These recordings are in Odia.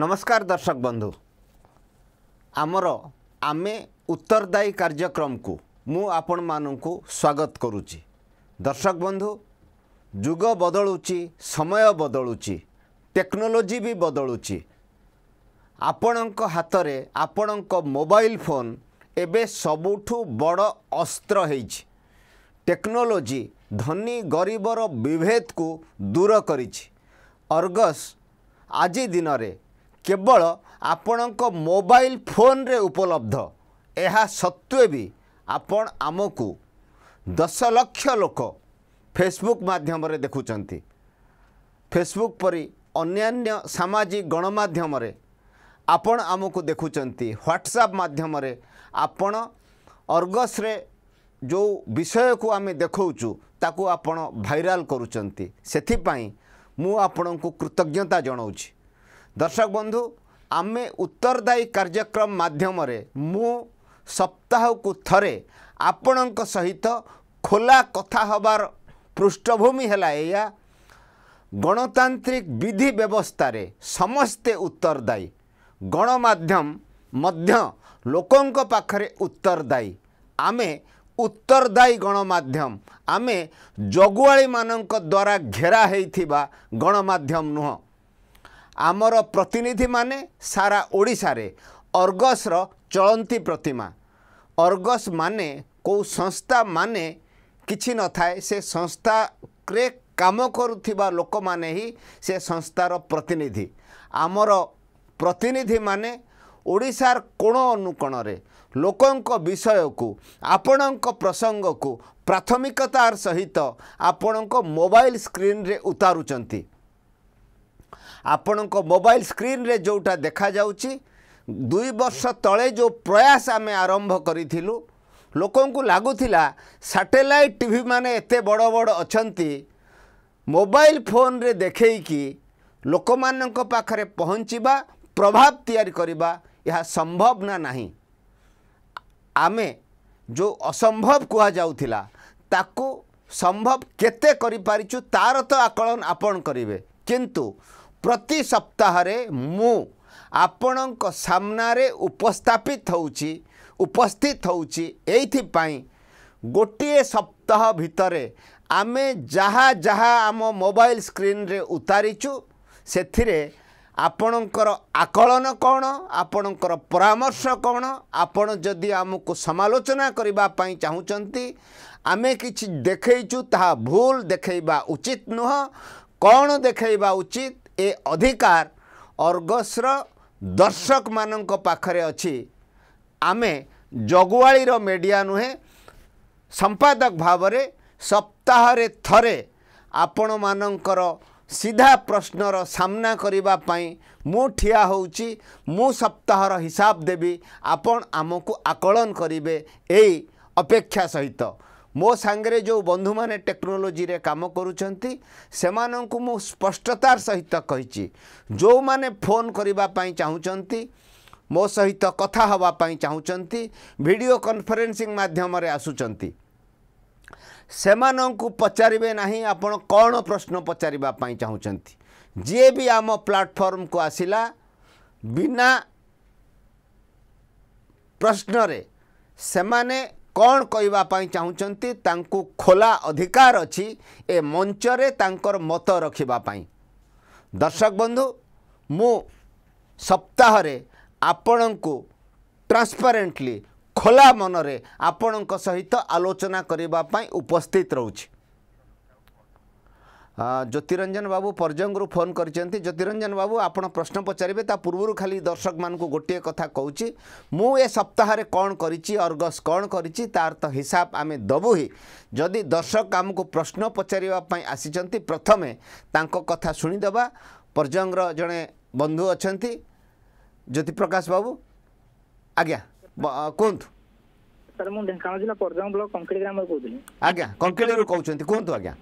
ନମସ୍କାର ଦର୍ଶକ ବନ୍ଧୁ ଆମର ଆମେ ଉତ୍ତରଦାୟୀ କାର୍ଯ୍ୟକ୍ରମକୁ ମୁଁ ଆପଣମାନଙ୍କୁ ସ୍ୱାଗତ କରୁଛି ଦର୍ଶକ ବନ୍ଧୁ ଯୁଗ ବଦଳୁଛି ସମୟ ବଦଳୁଛି ଟେକ୍ନୋଲୋଜି ବି ବଦଳୁଛି ଆପଣଙ୍କ ହାତରେ ଆପଣଙ୍କ ମୋବାଇଲ ଫୋନ୍ ଏବେ ସବୁଠୁ ବଡ଼ ଅସ୍ତ୍ର ହେଇଛି ଟେକ୍ନୋଲୋଜି ଧନୀ ଗରିବର ବିଭେଦକୁ ଦୂର କରିଛି ଅର୍ଗସ ଆଜି ଦିନରେ କେବଳ ଆପଣଙ୍କ ମୋବାଇଲ ଫୋନରେ ଉପଲବ୍ଧ ଏହା ସତ୍ତ୍ୱେ ବି ଆପଣ ଆମକୁ ଦଶ ଲକ୍ଷ ଲୋକ ଫେସବୁକ୍ ମାଧ୍ୟମରେ ଦେଖୁଛନ୍ତି ଫେସବୁକ୍ ପରି ଅନ୍ୟାନ୍ୟ ସାମାଜିକ ଗଣମାଧ୍ୟମରେ ଆପଣ ଆମକୁ ଦେଖୁଛନ୍ତି ହ୍ୱାଟ୍ସଆପ୍ ମାଧ୍ୟମରେ ଆପଣ ଅର୍ଗସରେ ଯେଉଁ ବିଷୟକୁ ଆମେ ଦେଖାଉଛୁ ତାକୁ ଆପଣ ଭାଇରାଲ କରୁଛନ୍ତି ସେଥିପାଇଁ ମୁଁ ଆପଣଙ୍କୁ କୃତଜ୍ଞତା ଜଣାଉଛି ଦର୍ଶକ ବନ୍ଧୁ ଆମେ ଉତ୍ତରଦାୟୀ କାର୍ଯ୍ୟକ୍ରମ ମାଧ୍ୟମରେ ମୁଁ ସପ୍ତାହକୁ ଥରେ ଆପଣଙ୍କ ସହିତ ଖୋଲା କଥା ହେବାର ପୃଷ୍ଠଭୂମି ହେଲା ଏଇଆ ଗଣତାନ୍ତ୍ରିକ ବିଧି ବ୍ୟବସ୍ଥାରେ ସମସ୍ତେ ଉତ୍ତରଦାୟୀ ଗଣମାଧ୍ୟମ ମଧ୍ୟ ଲୋକଙ୍କ ପାଖରେ ଉତ୍ତରଦାୟୀ ଆମେ ଉତ୍ତରଦାୟୀ ଗଣମାଧ୍ୟମ ଆମେ ଜଗୁଆଳିମାନଙ୍କ ଦ୍ୱାରା ଘେରା ହେଇଥିବା ଗଣମାଧ୍ୟମ ନୁହଁ ଆମର ପ୍ରତିନିଧିମାନେ ସାରା ଓଡ଼ିଶାରେ ଅର୍ଗସର ଚଳନ୍ତି ପ୍ରତିମା ଅର୍ଗସ ମାନେ କେଉଁ ସଂସ୍ଥା ମାନେ କିଛି ନଥାଏ ସେ ସଂସ୍ଥାରେ କାମ କରୁଥିବା ଲୋକମାନେ ହିଁ ସେ ସଂସ୍ଥାର ପ୍ରତିନିଧି ଆମର ପ୍ରତିନିଧିମାନେ ଓଡ଼ିଶାର କୋଣ ଅନୁକୋଣରେ ଲୋକଙ୍କ ବିଷୟକୁ ଆପଣଙ୍କ ପ୍ରସଙ୍ଗକୁ ପ୍ରାଥମିକତାର ସହିତ ଆପଣଙ୍କ ମୋବାଇଲ ସ୍କ୍ରିନ୍ରେ ଉତାରୁଛନ୍ତି ଆପଣଙ୍କ ମୋବାଇଲ ସ୍କ୍ରିନ୍ରେ ଯେଉଁଟା ଦେଖାଯାଉଛି ଦୁଇ ବର୍ଷ ତଳେ ଯେଉଁ ପ୍ରୟାସ ଆମେ ଆରମ୍ଭ କରିଥିଲୁ ଲୋକଙ୍କୁ ଲାଗୁଥିଲା ସାଟେଲାଇଟ୍ ଟିଭି ମାନେ ଏତେ ବଡ଼ ବଡ଼ ଅଛନ୍ତି ମୋବାଇଲ ଫୋନରେ ଦେଖେଇକି ଲୋକମାନଙ୍କ ପାଖରେ ପହଞ୍ଚିବା ପ୍ରଭାବ ତିଆରି କରିବା ଏହା ସମ୍ଭବ ନା ନାହିଁ ଆମେ ଯେଉଁ ଅସମ୍ଭବ କୁହାଯାଉଥିଲା ତାକୁ ସମ୍ଭବ କେତେ କରିପାରିଛୁ ତା'ର ତ ଆକଳନ ଆପଣ କରିବେ କିନ୍ତୁ ପ୍ରତି ସପ୍ତାହରେ ମୁଁ ଆପଣଙ୍କ ସାମ୍ନାରେ ଉପସ୍ଥାପିତ ହେଉଛି ଉପସ୍ଥିତ ହେଉଛି ଏଇଥିପାଇଁ ଗୋଟିଏ ସପ୍ତାହ ଭିତରେ ଆମେ ଯାହା ଯାହା ଆମ ମୋବାଇଲ ସ୍କ୍ରିନ୍ରେ ଉତାରିଛୁ ସେଥିରେ ଆପଣଙ୍କର ଆକଳନ କ'ଣ ଆପଣଙ୍କର ପରାମର୍ଶ କ'ଣ ଆପଣ ଯଦି ଆମକୁ ସମାଲୋଚନା କରିବା ପାଇଁ ଚାହୁଁଛନ୍ତି ଆମେ କିଛି ଦେଖେଇଛୁ ତାହା ଭୁଲ ଦେଖେଇବା ଉଚିତ ନୁହଁ କ'ଣ ଦେଖେଇବା ଉଚିତ ए अधिकार अर्गसर दर्शक मान पाखे अच्छी आम जगुआ मीडिया नुहे संपादक भाव सप्ताह थे आपण मानकर सीधा प्रश्नर सामना करने मुठिया हो सप्ताह हिसाब देवी आपण आम को आकलन करेंगे यही अपेक्षा सहित तो। ମୋ ସାଙ୍ଗରେ ଯେଉଁ ବନ୍ଧୁମାନେ ଟେକ୍ନୋଲୋଜିରେ କାମ କରୁଛନ୍ତି ସେମାନଙ୍କୁ ମୁଁ ସ୍ପଷ୍ଟତାର ସହିତ କହିଛି ଯେଉଁମାନେ ଫୋନ୍ କରିବା ପାଇଁ ଚାହୁଁଛନ୍ତି ମୋ ସହିତ କଥା ହେବା ପାଇଁ ଚାହୁଁଛନ୍ତି ଭିଡ଼ିଓ କନଫରେନ୍ସିଂ ମାଧ୍ୟମରେ ଆସୁଛନ୍ତି ସେମାନଙ୍କୁ ପଚାରିବେ ନାହିଁ ଆପଣ କ'ଣ ପ୍ରଶ୍ନ ପଚାରିବା ପାଇଁ ଚାହୁଁଛନ୍ତି ଯିଏ ବି ଆମ ପ୍ଲାଟଫର୍ମକୁ ଆସିଲା ବିନା ପ୍ରଶ୍ନରେ ସେମାନେ କ'ଣ କହିବା ପାଇଁ ଚାହୁଁଛନ୍ତି ତାଙ୍କୁ ଖୋଲା ଅଧିକାର ଅଛି ଏ ମଞ୍ଚରେ ତାଙ୍କର ମତ ରଖିବା ପାଇଁ ଦର୍ଶକ ବନ୍ଧୁ ମୁଁ ସପ୍ତାହରେ ଆପଣଙ୍କୁ ଟ୍ରାନ୍ସପାରେଣ୍ଟଲି ଖୋଲା ମନରେ ଆପଣଙ୍କ ସହିତ ଆଲୋଚନା କରିବା ପାଇଁ ଉପସ୍ଥିତ ରହୁଛି ଜ୍ୟୋତିରଞ୍ଜନ ବାବୁ ପର୍ଯ୍ୟଙ୍ଗରୁ ଫୋନ୍ କରିଛନ୍ତି ଜ୍ୟୋତିରଞ୍ଜନ ବାବୁ ଆପଣ ପ୍ରଶ୍ନ ପଚାରିବେ ତା ପୂର୍ବରୁ ଖାଲି ଦର୍ଶକମାନଙ୍କୁ ଗୋଟିଏ କଥା କହୁଛି ମୁଁ ଏ ସପ୍ତାହରେ କ'ଣ କରିଛି ଅର୍ଗସ୍ କ'ଣ କରିଛି ତାର ତ ହିସାବ ଆମେ ଦେବୁ ହିଁ ଯଦି ଦର୍ଶକ ଆମକୁ ପ୍ରଶ୍ନ ପଚାରିବା ପାଇଁ ଆସିଛନ୍ତି ପ୍ରଥମେ ତାଙ୍କ କଥା ଶୁଣିଦେବା ପର୍ଯ୍ୟଙ୍ଗର ଜଣେ ବନ୍ଧୁ ଅଛନ୍ତି ଜ୍ୟୋତିପ୍ରକାଶ ବାବୁ ଆଜ୍ଞା କୁହନ୍ତୁ ସାର୍ ମୁଁ ଢେଙ୍କାନାଳ ଜିଲ୍ଲା ପର୍ଯ୍ୟଙ୍ଗ ବ୍ଲକ କଙ୍କିଳି ଗ୍ରାମରୁ କହୁଥିଲି ଆଜ୍ଞା କଙ୍କିଳିରୁ କହୁଛନ୍ତି କୁହନ୍ତୁ ଆଜ୍ଞା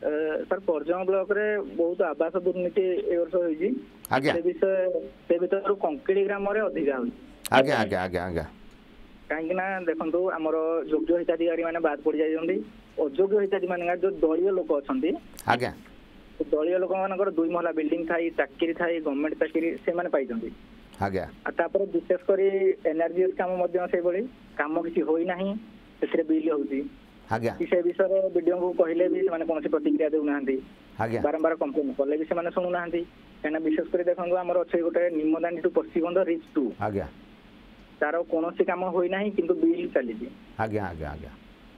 ସାର୍ ପରଜଙ୍ଗ ବ୍ଲକରେ ବହୁତ ଆବାସ ଦୁର୍ନୀତି ଏ ବର୍ଷ ହେଇଛି ସେ ବିଷୟ ସେ ଭିତରୁ କଙ୍କିଳି ଗ୍ରାମରେ ଅଧିକା ହେଉଛି କାହିଁକି ନା ଦେଖନ୍ତୁ ଆମର ଯୋଗ୍ୟ ହିତାଧିକାରୀ ମାନେ ବାଦ ପଡିଯାଇଛନ୍ତି ଅଯୋଗ୍ୟ ହିତାଧିକାରୀ ମାନେ ଯୋଉ ଦଳୀୟ ଲୋକ ଅଛନ୍ତି ଆଜ୍ଞା ଦଳୀୟ ଲୋକମାନଙ୍କର ଦୁଇ ମହଲା ବିଲ୍ଡିଂ ଥାଇ ଚାକିରି ଥାଇ ଗଭର୍ଣ୍ଣମେଣ୍ଟ ଚାକିରି ସେମାନେ ପାଇଛନ୍ତି ଆଜ୍ଞା ତାପରେ ବିଶେଷ କରି ଏନ୍ଆର୍ଜି କାମ ମଧ୍ୟ ସେଇଭଳି କାମ କିଛି ହୋଇନାହିଁ ସେଥିରେ ବିଲ୍ ହଉଛି ଆଜ୍ଞା ସେ ବିଷୟରେ ବିଡିଓଙ୍କୁ କହିଲେ ବି ସେମାନେ କୌଣସି ପ୍ରତିକ୍ରିୟା ଦେଉନାହାନ୍ତି ଆଜ୍ଞା ବାରମ୍ବାର କମ୍ପ୍ଲେନ୍ କଲେ ବି ସେମାନେ ଶୁଣୁନାହାନ୍ତି କାହିଁକିନା ବିଶେଷ କରି ଦେଖନ୍ତୁ ଆମର ଅଛି ଗୋଟେ Nimdandi to Paschimbanga reach to ଆଜ୍ଞା ତାର କୌଣସି କାମ ହୋଇନାହିଁ କିନ୍ତୁ ବିଲ୍ ଚାଲିଛି ଆଜ୍ଞା ଆଜ୍ଞା ଆଜ୍ଞା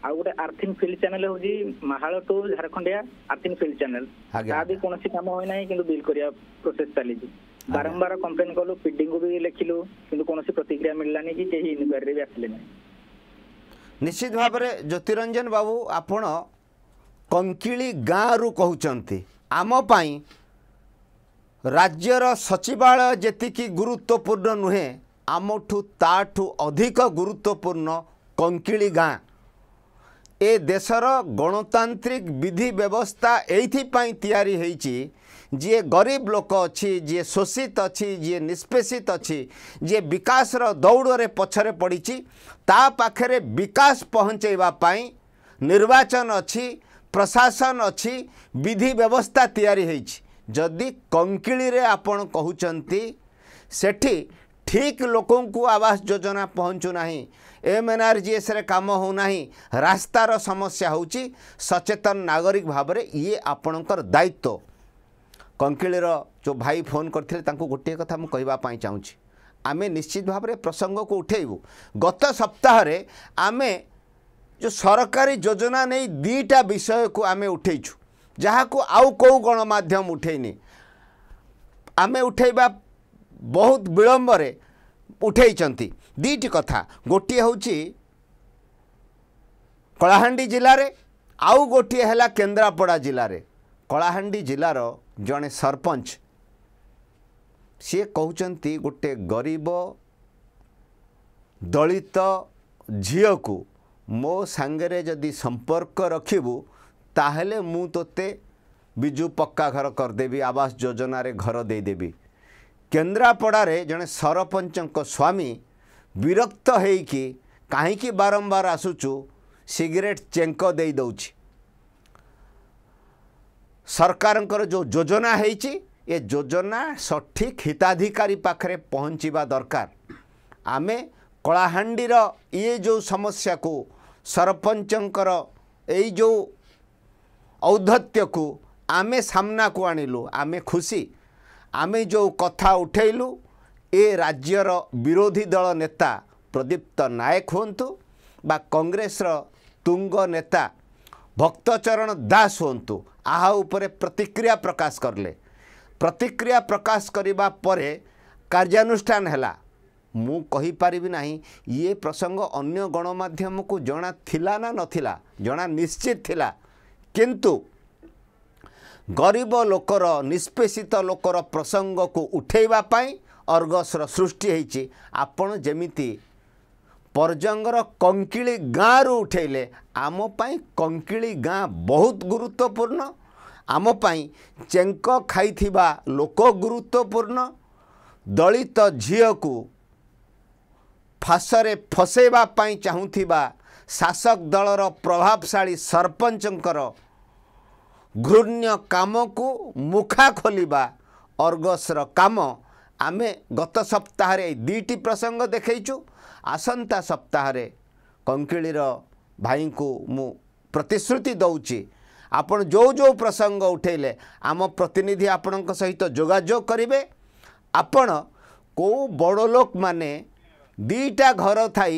ଆଉ ଗୋଟେ ଆର୍ଥିଂ ଫିଲ୍ଡ ଚ୍ୟାନେଲ ହଉଛି ମାହାଳ ଟୁ ଝାରଖଣ୍ଡିଆ ଆର୍ଥିଂ ଫିଲ୍ଡ ଚ୍ୟାନେଲ ତା ବି କୌଣସି କାମ ହୋଇନାହିଁ କିନ୍ତୁ ବିଲ୍ କରିବା ପ୍ରୋସେସ ଚାଲିଛି ବାରମ୍ବାର କମ୍ପ୍ଲେନ୍ କଲୁ ପିଡିଙ୍କୁ ବି ଲେଖିଲୁ କିନ୍ତୁ କୌଣସି ପ୍ରତିକ୍ରିୟା ମିଳିଲାନି କି କେହି ଇନକ୍ୱାରୀରେ ବି ଆସିଲେ ନାହିଁ ନିଶ୍ଚିତ ଭାବରେ ଜ୍ୟୋତିରଞ୍ଜନ ବାବୁ ଆପଣ କଙ୍କିଳି ଗାଁରୁ କହୁଛନ୍ତି ଆମ ପାଇଁ ରାଜ୍ୟର ସଚିବାଳୟ ଯେତିକି ଗୁରୁତ୍ୱପୂର୍ଣ୍ଣ ନୁହେଁ ଆମଠୁ ତାଠୁ ଅଧିକ ଗୁରୁତ୍ୱପୂର୍ଣ୍ଣ କଙ୍କିଳି ଗାଁ ଏ ଦେଶର ଗଣତାନ୍ତ୍ରିକ ବିଧି ବ୍ୟବସ୍ଥା ଏଇଥିପାଇଁ ତିଆରି ହେଇଛି ଯିଏ ଗରିବ ଲୋକ ଅଛି ଯିଏ ଶୋଷିତ ଅଛି ଯିଏ ନିଷ୍ପେଷିତ ଅଛି ଯିଏ ବିକାଶର ଦୌଡ଼ରେ ପଛରେ ପଡ଼ିଛି ତା ପାଖରେ ବିକାଶ ପହଞ୍ଚାଇବା ପାଇଁ ନିର୍ବାଚନ ଅଛି ପ୍ରଶାସନ ଅଛି ବିଧି ବ୍ୟବସ୍ଥା ତିଆରି ହୋଇଛି ଯଦି କଙ୍କିଳିରେ ଆପଣ କହୁଛନ୍ତି ସେଠି ଠିକ୍ ଲୋକଙ୍କୁ ଆବାସ ଯୋଜନା ପହଞ୍ଚୁନାହିଁ ଏମ୍ଏନ୍ଆର୍ଜିଏସ୍ରେ କାମ ହେଉନାହିଁ ରାସ୍ତାର ସମସ୍ୟା ହେଉଛି ସଚେତନ ନାଗରିକ ଭାବରେ ଇଏ ଆପଣଙ୍କର ଦାୟିତ୍ୱ କଙ୍କିଳିର ଯେଉଁ ଭାଇ ଫୋନ୍ କରିଥିଲେ ତାଙ୍କୁ ଗୋଟିଏ କଥା ମୁଁ କହିବା ପାଇଁ ଚାହୁଁଛି ଆମେ ନିଶ୍ଚିତ ଭାବରେ ପ୍ରସଙ୍ଗକୁ ଉଠାଇବୁ ଗତ ସପ୍ତାହରେ ଆମେ ଯେଉଁ ସରକାରୀ ଯୋଜନା ନେଇ ଦୁଇଟା ବିଷୟକୁ ଆମେ ଉଠାଇଛୁ ଯାହାକୁ ଆଉ କେଉଁ ଗଣମାଧ୍ୟମ ଉଠାଇନି ଆମେ ଉଠାଇବା ବହୁତ ବିଳମ୍ବରେ ଉଠାଇଛନ୍ତି ଦୁଇଟି କଥା ଗୋଟିଏ ହେଉଛି କଳାହାଣ୍ଡି ଜିଲ୍ଲାରେ ଆଉ ଗୋଟିଏ ହେଲା କେନ୍ଦ୍ରାପଡ଼ା ଜିଲ୍ଲାରେ କଳାହାଣ୍ଡି ଜିଲ୍ଲାର ଜଣେ ସରପଞ୍ଚ ସିଏ କହୁଛନ୍ତି ଗୋଟେ ଗରିବ ଦଳିତ ଝିଅକୁ ମୋ ସାଙ୍ଗରେ ଯଦି ସମ୍ପର୍କ ରଖିବୁ ତାହେଲେ ମୁଁ ତୋତେ ବିଜୁ ପକ୍କା ଘର କରିଦେବି ଆବାସ ଯୋଜନାରେ ଘର ଦେଇଦେବି କେନ୍ଦ୍ରାପଡ଼ାରେ ଜଣେ ସରପଞ୍ଚଙ୍କ ସ୍ୱାମୀ ବିରକ୍ତ ହେଇକି କାହିଁକି ବାରମ୍ବାର ଆସୁଛୁ ସିଗରେଟ୍ ଚେଙ୍କ ଦେଇଦେଉଛି ସରକାରଙ୍କର ଯେଉଁ ଯୋଜନା ହେଇଛି ଏ ଯୋଜନା ସଠିକ୍ ହିତାଧିକାରୀ ପାଖରେ ପହଞ୍ଚିବା ଦରକାର ଆମେ କଳାହାଣ୍ଡିର ଇଏ ଯେଉଁ ସମସ୍ୟାକୁ ସରପଞ୍ଚଙ୍କର ଏଇ ଯେଉଁ ଔଦ୍ଧତ୍ୟକୁ ଆମେ ସାମ୍ନାକୁ ଆଣିଲୁ ଆମେ ଖୁସି ଆମେ ଯେଉଁ କଥା ଉଠେଇଲୁ ଏ ରାଜ୍ୟର ବିରୋଧୀ ଦଳ ନେତା ପ୍ରଦୀପ୍ତ ନାୟକ ହୁଅନ୍ତୁ ବା କଂଗ୍ରେସର ତୁଙ୍ଗ ନେତା ଭକ୍ତଚରଣ ଦାସ ହୁଅନ୍ତୁ ଆହା ଉପରେ ପ୍ରତିକ୍ରିୟା ପ୍ରକାଶ କଲେ ପ୍ରତିକ୍ରିୟା ପ୍ରକାଶ କରିବା ପରେ କାର୍ଯ୍ୟାନୁଷ୍ଠାନ ହେଲା ମୁଁ କହିପାରିବି ନାହିଁ ଇଏ ପ୍ରସଙ୍ଗ ଅନ୍ୟ ଗଣମାଧ୍ୟମକୁ ଜଣା ଥିଲା ନା ନଥିଲା ଜଣା ନିଶ୍ଚିତ ଥିଲା କିନ୍ତୁ ଗରିବ ଲୋକର ନିଷ୍ପେଷିତ ଲୋକର ପ୍ରସଙ୍ଗକୁ ଉଠାଇବା ପାଇଁ ଅର୍ଗସର ସୃଷ୍ଟି ହେଇଛି ଆପଣ ଯେମିତି ପର୍ଜଙ୍ଗର କଙ୍କିଳି ଗାଁରୁ ଉଠେଇଲେ ଆମ ପାଇଁ କଙ୍କିଳି ଗାଁ ବହୁତ ଗୁରୁତ୍ୱପୂର୍ଣ୍ଣ ଆମ ପାଇଁ ଚେଙ୍କ ଖାଇଥିବା ଲୋକ ଗୁରୁତ୍ୱପୂର୍ଣ୍ଣ ଦଳିତ ଝିଅକୁ ଫାଶରେ ଫସେଇବା ପାଇଁ ଚାହୁଁଥିବା ଶାସକ ଦଳର ପ୍ରଭାବଶାଳୀ ସରପଞ୍ଚଙ୍କର ଘୃଣ୍ୟ କାମକୁ ମୁଖା ଖୋଲିବା ଅର୍ଗସର କାମ ଆମେ ଗତ ସପ୍ତାହରେ ଏଇ ଦୁଇଟି ପ୍ରସଙ୍ଗ ଦେଖେଇଛୁ ଆସନ୍ତା ସପ୍ତାହରେ କଙ୍କିଳିର ଭାଇଙ୍କୁ ମୁଁ ପ୍ରତିଶ୍ରୁତି ଦେଉଛି ଆପଣ ଯେଉଁ ଯେଉଁ ପ୍ରସଙ୍ଗ ଉଠାଇଲେ ଆମ ପ୍ରତିନିଧି ଆପଣଙ୍କ ସହିତ ଯୋଗାଯୋଗ କରିବେ ଆପଣ କେଉଁ ବଡ଼ ଲୋକମାନେ ଦୁଇଟା ଘର ଥାଇ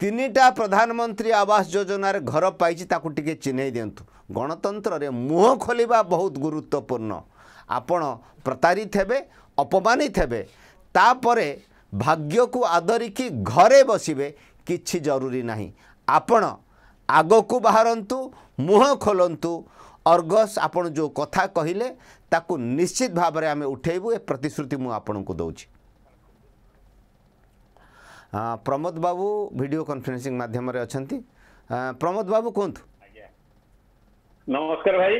ତିନିଟା ପ୍ରଧାନମନ୍ତ୍ରୀ ଆବାସ ଯୋଜନାରେ ଘର ପାଇଛି ତାକୁ ଟିକେ ଚିହ୍ନେଇ ଦିଅନ୍ତୁ ଗଣତନ୍ତ୍ରରେ ମୁହଁ ଖୋଲିବା ବହୁତ ଗୁରୁତ୍ୱପୂର୍ଣ୍ଣ ଆପଣ ପ୍ରତାରିତ ହେବେ ଅପମାନିତ ହେବେ ତାପରେ ଭାଗ୍ୟକୁ ଆଦରିକି ଘରେ ବସିବେ କିଛି ଜରୁରୀ ନାହିଁ ଆପଣ ଆଗକୁ ବାହାରନ୍ତୁ ମୁହଁ ଖୋଲନ୍ତୁ ଅର୍ଗସ୍ ଆପଣ ଯେଉଁ କଥା କହିଲେ ତାକୁ ନିଶ୍ଚିତ ଭାବରେ ଆମେ ଉଠାଇବୁ ଏ ପ୍ରତିଶ୍ରୁତି ମୁଁ ଆପଣଙ୍କୁ ଦେଉଛି ପ୍ରମୋଦ ବାବୁ ଭିଡ଼ିଓ କନଫରେନ୍ସିଂ ମାଧ୍ୟମରେ ଅଛନ୍ତି ପ୍ରମୋଦ ବାବୁ କୁହନ୍ତୁ ନମସ୍କାର ଭାଇ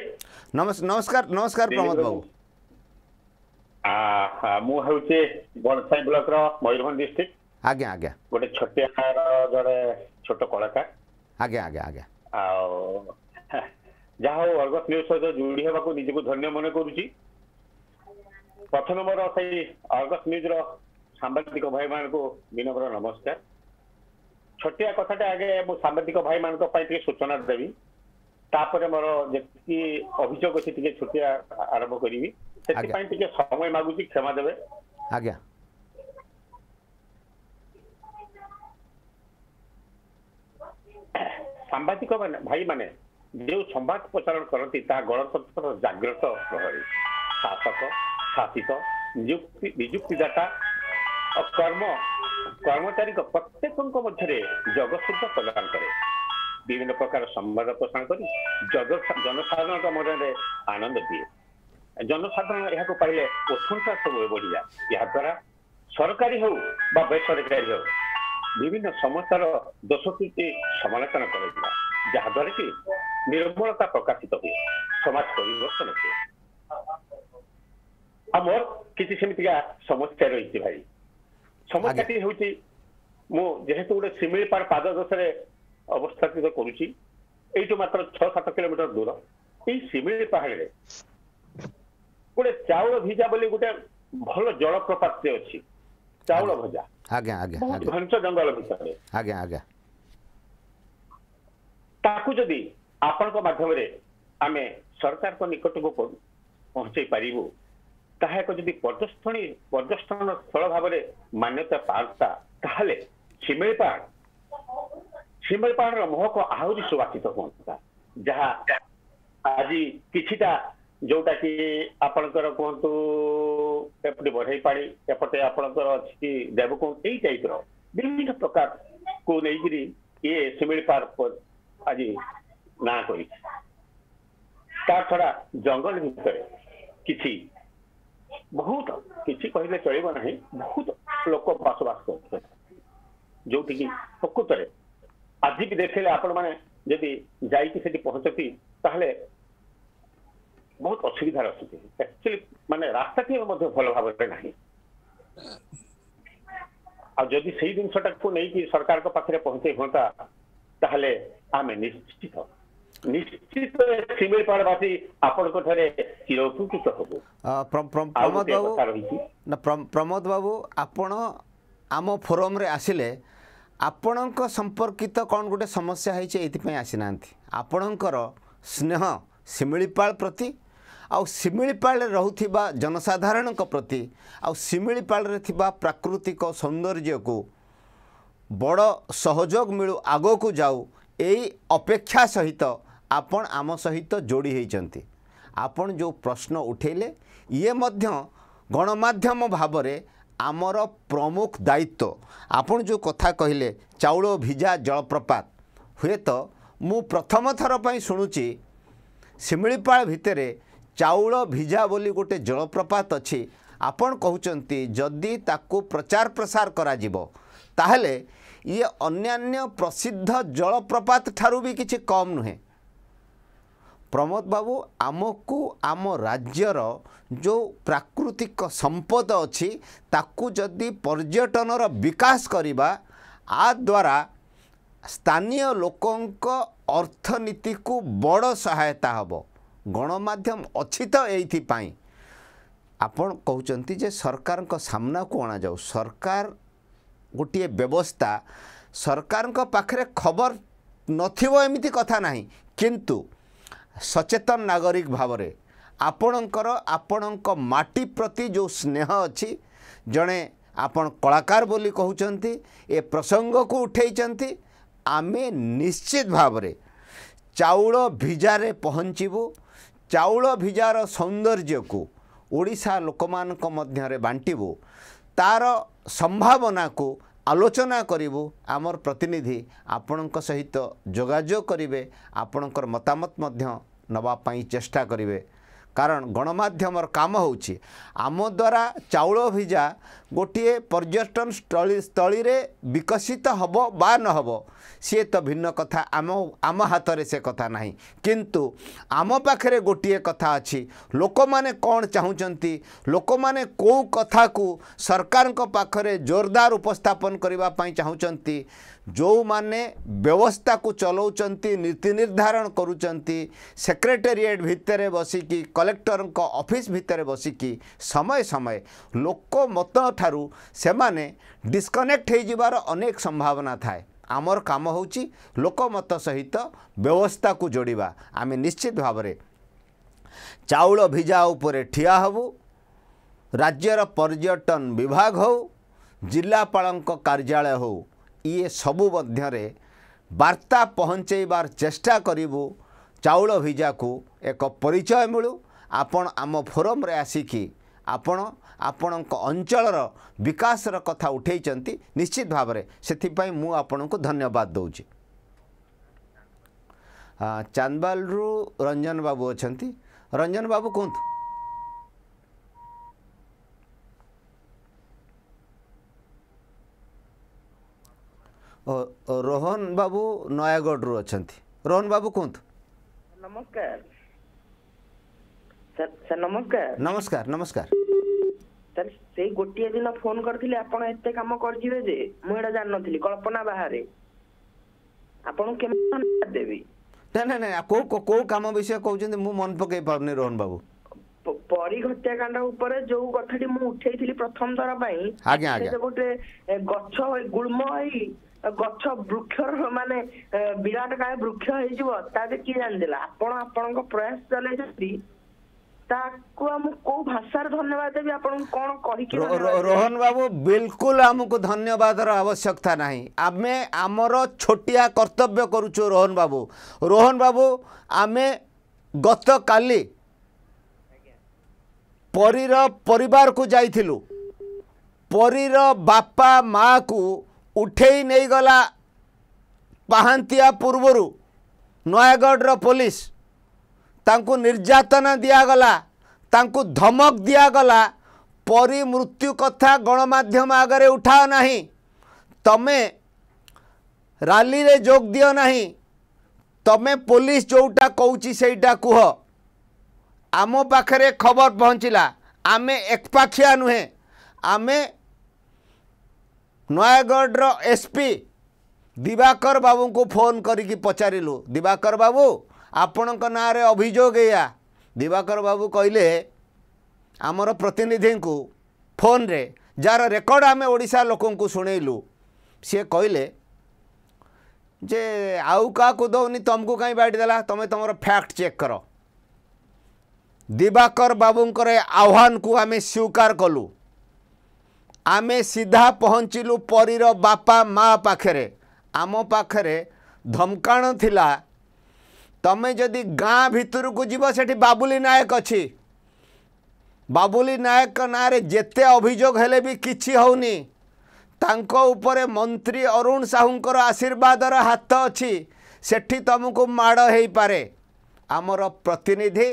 ନମସ୍କାର ନମସ୍କାର ପ୍ରମୋଦ ବାବୁ ମୁଁ ହେଉଛି ବଡ଼ସାହି ବ୍ଲକର ମୟୂରଭଞ୍ଜ ଡିଷ୍ଟ୍ରିକ୍ଟ ଆଜ୍ଞା ଆଜ୍ଞା ଗୋଟେ ଛୋଟିଆ ଜଣେ ଛୋଟ କଳାକାର ଆଜ୍ଞା ଆଜ୍ଞା ଆଜ୍ଞା ଆଉ ଯାହା ହଉ ଅର୍ଗସ ନ୍ୟୁଜ୍ ସହିତ ଯୋଡ଼ି ହେବାକୁ ନିଜକୁ ଧନ୍ୟ ମନେ କରୁଛି ପ୍ରଥମ ମୋର ସେଇ ଅର୍ଗସ ନ୍ୟୁଜ୍ର ସାମ୍ବାଦିକ ଭାଇମାନଙ୍କୁ ବିନମ୍ର ନମସ୍କାର ଛୋଟିଆ କଥାଟା ଆଗେ ମୁଁ ସାମ୍ବାଦିକ ଭାଇମାନଙ୍କ ପାଇଁ ଟିକେ ସୂଚନା ଦେବି ତାପରେ ମୋର ଯେତିକି ଅଭିଯୋଗ ଅଛି ଟିକେ ଛୋଟିଆ ଆରମ୍ଭ କରିବି ସେଥିପାଇଁ ଟିକେ ସମୟ ମାଗୁଛି କ୍ଷମା ଦେବେ ଆଜ୍ଞା ସାମ୍ବାଦିକ ମାନେ ଭାଇମାନେ ଯେଉଁ ସମ୍ବାଦ ପ୍ରଚାରଣ କରନ୍ତି ତାହା ଗଣତନ୍ତ୍ର ଜାଗ୍ରତ ପ୍ରହରୀ ଶାସକ ଶାସିତ ନିଯୁକ୍ତି ନିଯୁକ୍ତିଦାତା ଓ କର୍ମ କର୍ମଚାରୀଙ୍କ ପ୍ରତ୍ୟେକଙ୍କ ମଧ୍ୟରେ ଜଗତ୍ସୂତ୍ର ପ୍ରଦାନ କରେ ବିଭିନ୍ନ ପ୍ରକାର ସମ୍ବାଦ ପ୍ରସାରଣ କରି ଜନସାଧାରଣଙ୍କ ମନରେ ଆନନ୍ଦ ଦିଏ ଜନସାଧାରଣ ଏହାକୁ ପାଇଲେ ଉତ୍କଣ୍ଠା ସବୁ ବଢିଯାଏ ଏହାଦ୍ୱାରା ସରକାରୀ ହେଉ ବା ବେସରକାରୀ ହେଉ ବିଭିନ୍ନ ସମସ୍ୟାର ଦୋଷତ୍ରୁଟି ସମାଲୋଚନା କରାଯିବ ଯାହାଦ୍ୱାରା କି ନିର୍ମଳତା ପ୍ରକାଶିତ ହୁଏ ସମାଜ ପରିବର୍ତ୍ତନ ହୁଏ ଆଉ ମୋର କିଛି ସେମିତିକା ସମସ୍ୟା ରହିଛି ଭାଇ ସମସ୍ୟାଟି ହେଉଛି ମୁଁ ଯେହେତୁ ଗୋଟେ ଶିମିଳିପାଳ ପାଦ ଦୋଷରେ ଅବସ୍ଥାପିତ କରୁଛି ଏଇଠୁ ମାତ୍ର ଛଅ ସାତ କିଲୋମିଟର ଦୂର ଏଇ ଶିମିଳି ପାହାଡ଼ରେ ଗୋଟେ ଚାଉଳ ଭିଜା ବୋଲି ଗୋଟେ ଭଲ ଜଳପ୍ରପାତ ଅଛି ଚାଉଳ ଭଜା ଆଜ୍ଞା ଆଜ୍ଞା ଘଞ୍ଚ ଜଙ୍ଗଲ ଭିତରେ ଆଜ୍ଞା ଆଜ୍ଞା ତାକୁ ଯଦି ଆପଣଙ୍କ ମାଧ୍ୟମରେ ଆମେ ସରକାରଙ୍କ ନିକଟକୁ ପହଞ୍ଚେଇ ପାରିବୁ ତାହା ଏକ ଯଦି ପର୍ଯ୍ୟଟନୀ ପର୍ଯ୍ୟଟନ ସ୍ଥଳ ଭାବରେ ମାନ୍ୟତା ପାଆନ୍ତା ତାହେଲେ ଶିମିଳିପାଳ ଶିମିଳିପାଳର ମହକ ଆହୁରି ସୁବାସିତ ହୁଅନ୍ତା ଯାହା ଆଜି କିଛିଟା ଯୋଉଟାକି ଆପଣଙ୍କର କୁହନ୍ତୁ ଏପଟେ ବଢ଼େଇ ପାଣି ଏପଟେ ଆପଣଙ୍କର ଅଛି କି ଦେବକୁଣ୍ଡ ଏଇ ଟାଇପ୍ର ବିଭିନ୍ନ ପ୍ରକାରକୁ ନେଇକିରି ଇଏ ଶିମିଳି ପାର୍କ ଆଜି ନାଁ କରିଛି ତା ଛଡା ଜଙ୍ଗଲ ଭିତରେ କିଛି ବହୁତ କିଛି କହିଲେ ଚଳିବ ନାହିଁ ବହୁତ ଲୋକ ବସବାସ କରୁଛନ୍ତି ଯୋଉଠିକି ପ୍ରକୃତରେ ଆଜି ବି ଦେଖିଲେ ଆପଣମାନେ ଯଦି ଯାଇକି ସେଠି ପହଞ୍ଚନ୍ତି ତାହେଲେ ବହୁତ ଅସୁବିଧାରେ ଅଛନ୍ତି ଆକ୍ଚୁଆଲି ମାନେ ରାସ୍ତାଟି ଏବେ ମଧ୍ୟ ଭଲ ଭାବରେ ନାହିଁ ଆଉ ଯଦି ସେଇ ଜିନିଷଟାକୁ ନେଇକି ସରକାରଙ୍କ ପାଖରେ ପହଞ୍ଚେଇ ହୁଅନ୍ତା ତାହେଲେ ଆମେ ନିଶ୍ଚିତ ପ୍ରମୋଦ ବାବୁ ଆପଣ ଆମ ଫୋରମରେ ଆସିଲେ ଆପଣଙ୍କ ସମ୍ପର୍କିତ କ'ଣ ଗୋଟେ ସମସ୍ୟା ହେଇଛି ଏଥିପାଇଁ ଆସିନାହାନ୍ତି ଆପଣଙ୍କର ସ୍ନେହ ଶିମିଳିପାଳ ପ୍ରତି ଆଉ ଶିମିଳିପାଳରେ ରହୁଥିବା ଜନସାଧାରଣଙ୍କ ପ୍ରତି ଆଉ ଶିମିଳିପାଳରେ ଥିବା ପ୍ରାକୃତିକ ସୌନ୍ଦର୍ଯ୍ୟକୁ ବଡ଼ ସହଯୋଗ ମିଳୁ ଆଗକୁ ଯାଉ ଏଇ ଅପେକ୍ଷା ସହିତ ଆପଣ ଆମ ସହିତ ଯୋଡ଼ି ହୋଇଛନ୍ତି ଆପଣ ଯେଉଁ ପ୍ରଶ୍ନ ଉଠାଇଲେ ଇଏ ମଧ୍ୟ ଗଣମାଧ୍ୟମ ଭାବରେ ଆମର ପ୍ରମୁଖ ଦାୟିତ୍ୱ ଆପଣ ଯେଉଁ କଥା କହିଲେ ଚାଉଳ ଭିଜା ଜଳପ୍ରପାତ ହୁଏତ ମୁଁ ପ୍ରଥମ ଥର ପାଇଁ ଶୁଣୁଛି ଶିମିଳିପାଳ ଭିତରେ ଚାଉଳ ଭିଜା ବୋଲି ଗୋଟେ ଜଳପ୍ରପାତ ଅଛି ଆପଣ କହୁଛନ୍ତି ଯଦି ତାକୁ ପ୍ରଚାର ପ୍ରସାର କରାଯିବ ତାହେଲେ ଇଏ ଅନ୍ୟାନ୍ୟ ପ୍ରସିଦ୍ଧ ଜଳପ୍ରପାତ ଠାରୁ ବି କିଛି କମ୍ ନୁହେଁ ପ୍ରମୋଦ ବାବୁ ଆମକୁ ଆମ ରାଜ୍ୟର ଯେଉଁ ପ୍ରାକୃତିକ ସମ୍ପଦ ଅଛି ତାକୁ ଯଦି ପର୍ଯ୍ୟଟନର ବିକାଶ କରିବା ଆ ଦ୍ୱାରା ସ୍ଥାନୀୟ ଲୋକଙ୍କ ଅର୍ଥନୀତିକୁ ବଡ଼ ସହାୟତା ହେବ ଗଣମାଧ୍ୟମ ଅଛି ତ ଏଇଥିପାଇଁ ଆପଣ କହୁଛନ୍ତି ଯେ ସରକାରଙ୍କ ସାମ୍ନାକୁ ଅଣାଯାଉ ସରକାର ଗୋଟିଏ ବ୍ୟବସ୍ଥା ସରକାରଙ୍କ ପାଖରେ ଖବର ନଥିବ ଏମିତି କଥା ନାହିଁ କିନ୍ତୁ ସଚେତନ ନାଗରିକ ଭାବରେ ଆପଣଙ୍କର ଆପଣଙ୍କ ମାଟି ପ୍ରତି ଯେଉଁ ସ୍ନେହ ଅଛି ଜଣେ ଆପଣ କଳାକାର ବୋଲି କହୁଛନ୍ତି ଏ ପ୍ରସଙ୍ଗକୁ ଉଠାଇଛନ୍ତି ଆମେ ନିଶ୍ଚିତ ଭାବରେ ଚାଉଳ ଭିଜାରେ ପହଞ୍ଚିବୁ ଚାଉଳ ଭିଜାର ସୌନ୍ଦର୍ଯ୍ୟକୁ ଓଡ଼ିଶା ଲୋକମାନଙ୍କ ମଧ୍ୟରେ ବାଣ୍ଟିବୁ ତାର ସମ୍ଭାବନାକୁ ଆଲୋଚନା କରିବୁ ଆମର ପ୍ରତିନିଧି ଆପଣଙ୍କ ସହିତ ଯୋଗାଯୋଗ କରିବେ ଆପଣଙ୍କର ମତାମତ ମଧ୍ୟ ନେବା ପାଇଁ ଚେଷ୍ଟା କରିବେ କାରଣ ଗଣମାଧ୍ୟମର କାମ ହେଉଛି ଆମ ଦ୍ୱାରା ଚାଉଳ ଭିଜା ଗୋଟିଏ ପର୍ଯ୍ୟଟନ ସ୍ଥଳୀ ସ୍ଥଳୀରେ ବିକଶିତ ହେବ ବା ନ ହେବ ସିଏ ତ ଭିନ୍ନ କଥା ଆମ ଆମ ହାତରେ ସେ କଥା ନାହିଁ କିନ୍ତୁ ଆମ ପାଖରେ ଗୋଟିଏ କଥା ଅଛି ଲୋକମାନେ କ'ଣ ଚାହୁଁଛନ୍ତି ଲୋକମାନେ କେଉଁ କଥାକୁ ସରକାରଙ୍କ ପାଖରେ ଜୋରଦାର ଉପସ୍ଥାପନ କରିବା ପାଇଁ ଚାହୁଁଛନ୍ତି ଯେଉଁମାନେ ବ୍ୟବସ୍ଥାକୁ ଚଲାଉଛନ୍ତି ନୀତି ନିର୍ଦ୍ଧାରଣ କରୁଛନ୍ତି ସେକ୍ରେଟେରିଏଟ୍ ଭିତରେ ବସିକି କଲେକ୍ଟରଙ୍କ ଅଫିସ୍ ଭିତରେ ବସିକି ସମୟ ସମୟ ଲୋକମତ ଠାରୁ ସେମାନେ ଡିସ୍କନେକ୍ଟ ହୋଇଯିବାର ଅନେକ ସମ୍ଭାବନା ଥାଏ ଆମର କାମ ହେଉଛି ଲୋକମତ ସହିତ ବ୍ୟବସ୍ଥାକୁ ଯୋଡ଼ିବା ଆମେ ନିଶ୍ଚିତ ଭାବରେ ଚାଉଳ ଭିଜା ଉପରେ ଠିଆ ହେବୁ ରାଜ୍ୟର ପର୍ଯ୍ୟଟନ ବିଭାଗ ହେଉ ଜିଲ୍ଲାପାଳଙ୍କ କାର୍ଯ୍ୟାଳୟ ହେଉ ଇଏ ସବୁ ମଧ୍ୟରେ ବାର୍ତ୍ତା ପହଞ୍ଚେଇବାର ଚେଷ୍ଟା କରିବୁ ଚାଉଳ ଭିଜାକୁ ଏକ ପରିଚୟ ମିଳୁ ଆପଣ ଆମ ଫୋରମ୍ରେ ଆସିକି ଆପଣ ଆପଣଙ୍କ ଅଞ୍ଚଳର ବିକାଶର କଥା ଉଠାଇଛନ୍ତି ନିଶ୍ଚିତ ଭାବରେ ସେଥିପାଇଁ ମୁଁ ଆପଣଙ୍କୁ ଧନ୍ୟବାଦ ଦେଉଛି ଚାନ୍ଦବାଲରୁ ରଞ୍ଜନ ବାବୁ ଅଛନ୍ତି ରଞ୍ଜନ ବାବୁ କୁହନ୍ତୁ ରୋହନ ବାବୁ ନୟାଗଡ଼ରୁ ଅଛନ୍ତି ରୋହନ ବାବୁ କୁହନ୍ତୁ ନମସ୍କାର ସାର୍ ନମସ୍କାର ନମସ୍କାର ନମସ୍କାର ସାର୍ ସେଇ ଗୋଟିଏ ଦିନ ଫୋନ କରିଥିଲି ଆପଣ ଏତେ କାମ କରିଯିବେ ଯେ ମୁଁ ଏଇଟା ଜାଣିନଥିଲି କଳ୍ପନା ବାହାରେ ଆପଣଙ୍କୁ କେମିତି ଦେବି ନାଇଁ ନାଇଁ ନାଇଁ କୋଉ କୋଉ କାମ ବିଷୟ କହୁଛନ୍ତି ମୁଁ ମନେ ପକେଇ ପାରୁନି ରୋହନ ବାବୁ ପରୀ ହତ୍ୟାକାଣ୍ଡ ଉପରେ ଯୋଉ କଥାଟି ମୁଁ ଉଠେଇଥିଲି ପ୍ରଥମ ଥର ପାଇଁ ଗୋଟେ ଗଛ ଗୁଳ୍ମ ହେଇ ଗଛ ବୃକ୍ଷର ମାନେ ବିରାଟ କାୟ ବୃକ୍ଷ ହେଇଯିବ ତା ଯେ କିଏ ଜାଣିଦେଲା ଆପଣ ଆପଣଙ୍କ ପ୍ରୟାସ ଚଲେଇଛନ୍ତି ତାକୁ ଆମକୁ କୋଉ ଭାଷାରେ ଧନ୍ୟବାଦ ଦେବି ଆପଣଙ୍କୁ କ'ଣ କହିକି ରୋହନ ବାବୁ ବିଲକୁଲ ଆମକୁ ଧନ୍ୟବାଦର ଆବଶ୍ୟକତା ନାହିଁ ଆମେ ଆମର ଛୋଟିଆ କର୍ତ୍ତବ୍ୟ କରୁଛୁ ରୋହନ ବାବୁ ରୋହନ ବାବୁ ଆମେ ଗତକାଲି ପରୀର ପରିବାରକୁ ଯାଇଥିଲୁ ପରୀର ବାପା ମାଆକୁ ଉଠେଇ ନେଇଗଲା ପାହାନ୍ତିଆ ପୂର୍ବରୁ ନୟାଗଡ଼ର ପୋଲିସ ତାଙ୍କୁ ନିର୍ଯାତନା ଦିଆଗଲା ତାଙ୍କୁ ଧମକ ଦିଆଗଲା ପରିମୃତ୍ୟୁ କଥା ଗଣମାଧ୍ୟମ ଆଗରେ ଉଠାଅ ନାହିଁ ତମେ ରାଲିରେ ଯୋଗ ଦିଅ ନାହିଁ ତମେ ପୋଲିସ ଯେଉଁଟା କହୁଛି ସେଇଟା କୁହ ଆମ ପାଖରେ ଖବର ପହଞ୍ଚିଲା ଆମେ ଏକପାଖିଆ ନୁହେଁ ଆମେ ନୟାଗଡ଼ର ଏସ୍ ପି ଦିବାକର ବାବୁଙ୍କୁ ଫୋନ୍ କରିକି ପଚାରିଲୁ ଦିବାକର ବାବୁ ଆପଣଙ୍କ ନାଁରେ ଅଭିଯୋଗ ଏଇଆ ଦିବାକର ବାବୁ କହିଲେ ଆମର ପ୍ରତିନିଧିଙ୍କୁ ଫୋନ୍ରେ ଯାହାର ରେକର୍ଡ଼ ଆମେ ଓଡ଼ିଶା ଲୋକଙ୍କୁ ଶୁଣେଇଲୁ ସିଏ କହିଲେ ଯେ ଆଉ କାହାକୁ ଦେଉନି ତୁମକୁ କାହିଁ ବାଡ଼ିଦେଲା ତୁମେ ତୁମର ଫ୍ୟାକ୍ଟ ଚେକ୍ କର ଦିବାକର ବାବୁଙ୍କର ଆହ୍ୱାନକୁ ଆମେ ସ୍ୱୀକାର କଲୁ ଆମେ ସିଧା ପହଞ୍ଚିଲୁ ପରୀର ବାପା ମା' ପାଖରେ ଆମ ପାଖରେ ଧମକାଣ ଥିଲା ତମେ ଯଦି ଗାଁ ଭିତରକୁ ଯିବ ସେଠି ବାବୁଲି ନାୟକ ଅଛି ବାବୁଲି ନାୟକଙ୍କ ନାଁରେ ଯେତେ ଅଭିଯୋଗ ହେଲେ ବି କିଛି ହେଉନି ତାଙ୍କ ଉପରେ ମନ୍ତ୍ରୀ ଅରୁଣ ସାହୁଙ୍କର ଆଶୀର୍ବାଦର ହାତ ଅଛି ସେଠି ତୁମକୁ ମାଡ଼ ହେଇପାରେ ଆମର ପ୍ରତିନିଧି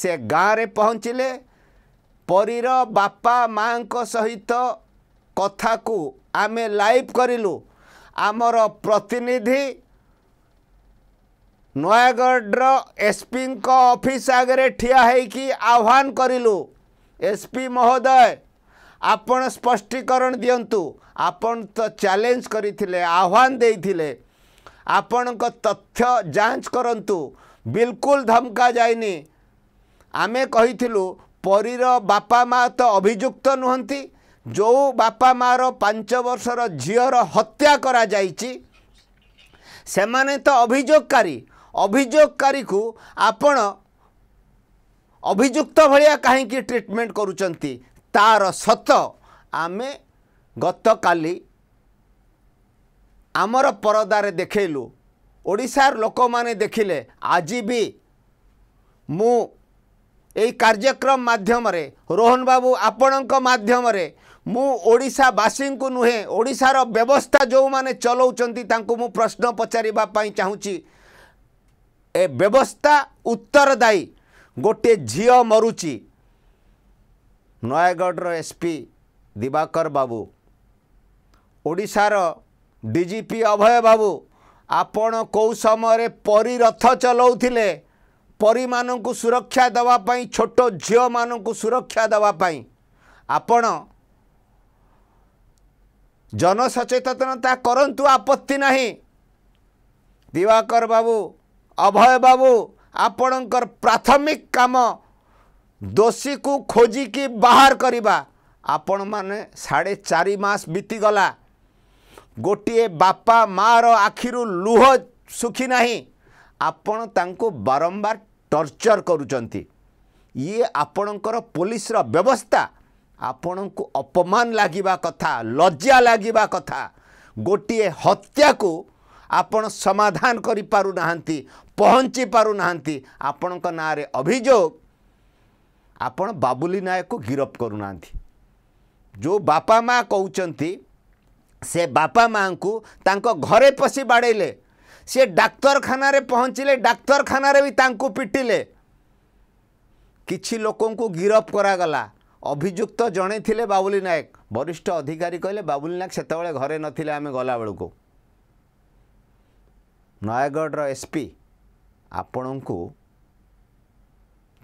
ସେ ଗାଁରେ ପହଞ୍ଚିଲେ ପରୀର ବାପା ମାଆଙ୍କ ସହିତ କଥାକୁ ଆମେ ଲାଇଭ୍ କରିଲୁ ଆମର ପ୍ରତିନିଧି ନୟାଗଡ଼ର ଏସ୍ପିଙ୍କ ଅଫିସ୍ ଆଗରେ ଠିଆ ହୋଇକି ଆହ୍ୱାନ କରିଲୁ ଏସ୍ପି ମହୋଦୟ ଆପଣ ସ୍ପଷ୍ଟୀକରଣ ଦିଅନ୍ତୁ ଆପଣ ତ ଚ୍ୟାଲେଞ୍ଜ କରିଥିଲେ ଆହ୍ୱାନ ଦେଇଥିଲେ ଆପଣଙ୍କ ତଥ୍ୟ ଯାଞ୍ଚ କରନ୍ତୁ ବିଲକୁଲ ଧମକା ଯାଇନି ଆମେ କହିଥିଲୁ ପରୀର ବାପା ମା' ତ ଅଭିଯୁକ୍ତ ନୁହନ୍ତି ଯେଉଁ ବାପା ମାଆର ପାଞ୍ଚ ବର୍ଷର ଝିଅର ହତ୍ୟା କରାଯାଇଛି ସେମାନେ ତ ଅଭିଯୋଗକାରୀ ଅଭିଯୋଗକାରୀକୁ ଆପଣ ଅଭିଯୁକ୍ତ ଭଳିଆ କାହିଁକି ଟ୍ରିଟମେଣ୍ଟ କରୁଛନ୍ତି ତା'ର ସତ ଆମେ ଗତକାଲି ଆମର ପରଦାରେ ଦେଖେଇଲୁ ଓଡ଼ିଶାର ଲୋକମାନେ ଦେଖିଲେ ଆଜି ବି ମୁଁ ଏଇ କାର୍ଯ୍ୟକ୍ରମ ମାଧ୍ୟମରେ ରୋହନ ବାବୁ ଆପଣଙ୍କ ମାଧ୍ୟମରେ ମୁଁ ଓଡ଼ିଶାବାସୀଙ୍କୁ ନୁହେଁ ଓଡ଼ିଶାର ବ୍ୟବସ୍ଥା ଯେଉଁମାନେ ଚଲାଉଛନ୍ତି ତାଙ୍କୁ ମୁଁ ପ୍ରଶ୍ନ ପଚାରିବା ପାଇଁ ଚାହୁଁଛି ଏ ବ୍ୟବସ୍ଥା ଉତ୍ତରଦାୟୀ ଗୋଟିଏ ଝିଅ ମରୁଛି ନୟାଗଡ଼ର ଏସ୍ପି ଦିବାକର ବାବୁ ଓଡ଼ିଶାର ଡି ଜି ପି ଅଭୟ ବାବୁ ଆପଣ କେଉଁ ସମୟରେ ପରିରଥ ଚଲାଉଥିଲେ ପରୀମାନଙ୍କୁ ସୁରକ୍ଷା ଦେବା ପାଇଁ ଛୋଟ ଝିଅମାନଙ୍କୁ ସୁରକ୍ଷା ଦେବା ପାଇଁ ଆପଣ ଜନସଚେତନତା କରନ୍ତୁ ଆପତ୍ତି ନାହିଁ ଦିବାକର ବାବୁ ଅଭୟ ବାବୁ ଆପଣଙ୍କର ପ୍ରାଥମିକ କାମ ଦୋଷୀକୁ ଖୋଜିକି ବାହାର କରିବା ଆପଣମାନେ ସାଢ଼େ ଚାରି ମାସ ବିତିଗଲା ଗୋଟିଏ ବାପା ମାଆର ଆଖିରୁ ଲୁହ ଶୁଖି ନାହିଁ ଆପଣ ତାଙ୍କୁ ବାରମ୍ବାର ଟର୍ଚର୍ କରୁଛନ୍ତି ଇଏ ଆପଣଙ୍କର ପୋଲିସର ବ୍ୟବସ୍ଥା ଆପଣଙ୍କୁ ଅପମାନ ଲାଗିବା କଥା ଲଜ୍ଜା ଲାଗିବା କଥା ଗୋଟିଏ ହତ୍ୟାକୁ ଆପଣ ସମାଧାନ କରିପାରୁନାହାନ୍ତି ପହଞ୍ଚି ପାରୁନାହାନ୍ତି ଆପଣଙ୍କ ନାଁରେ ଅଭିଯୋଗ ଆପଣ ବାବୁଲି ନାୟକକୁ ଗିରଫ କରୁନାହାନ୍ତି ଯେଉଁ ବାପା ମାଆ କହୁଛନ୍ତି ସେ ବାପା ମାଆଙ୍କୁ ତାଙ୍କ ଘରେ ପଶି ବାଡ଼େଇଲେ সে ডাক্তারখানায় পৌঁছিলে ডাক্তারখানায় তাঁকু পিটিলে কিছু লোকଙ୍କୁ গিরফ করাগলা অভিযুক্ত জনে লে বাবুলি নায়ক বরিষ্ঠ অধিকারী কহিলেন বাবুলি নায়ক সেতবে ঘরে নথিলে আমি গলা বেড়ে নয়গড় এসপি ଆପଣଙ୍କୁ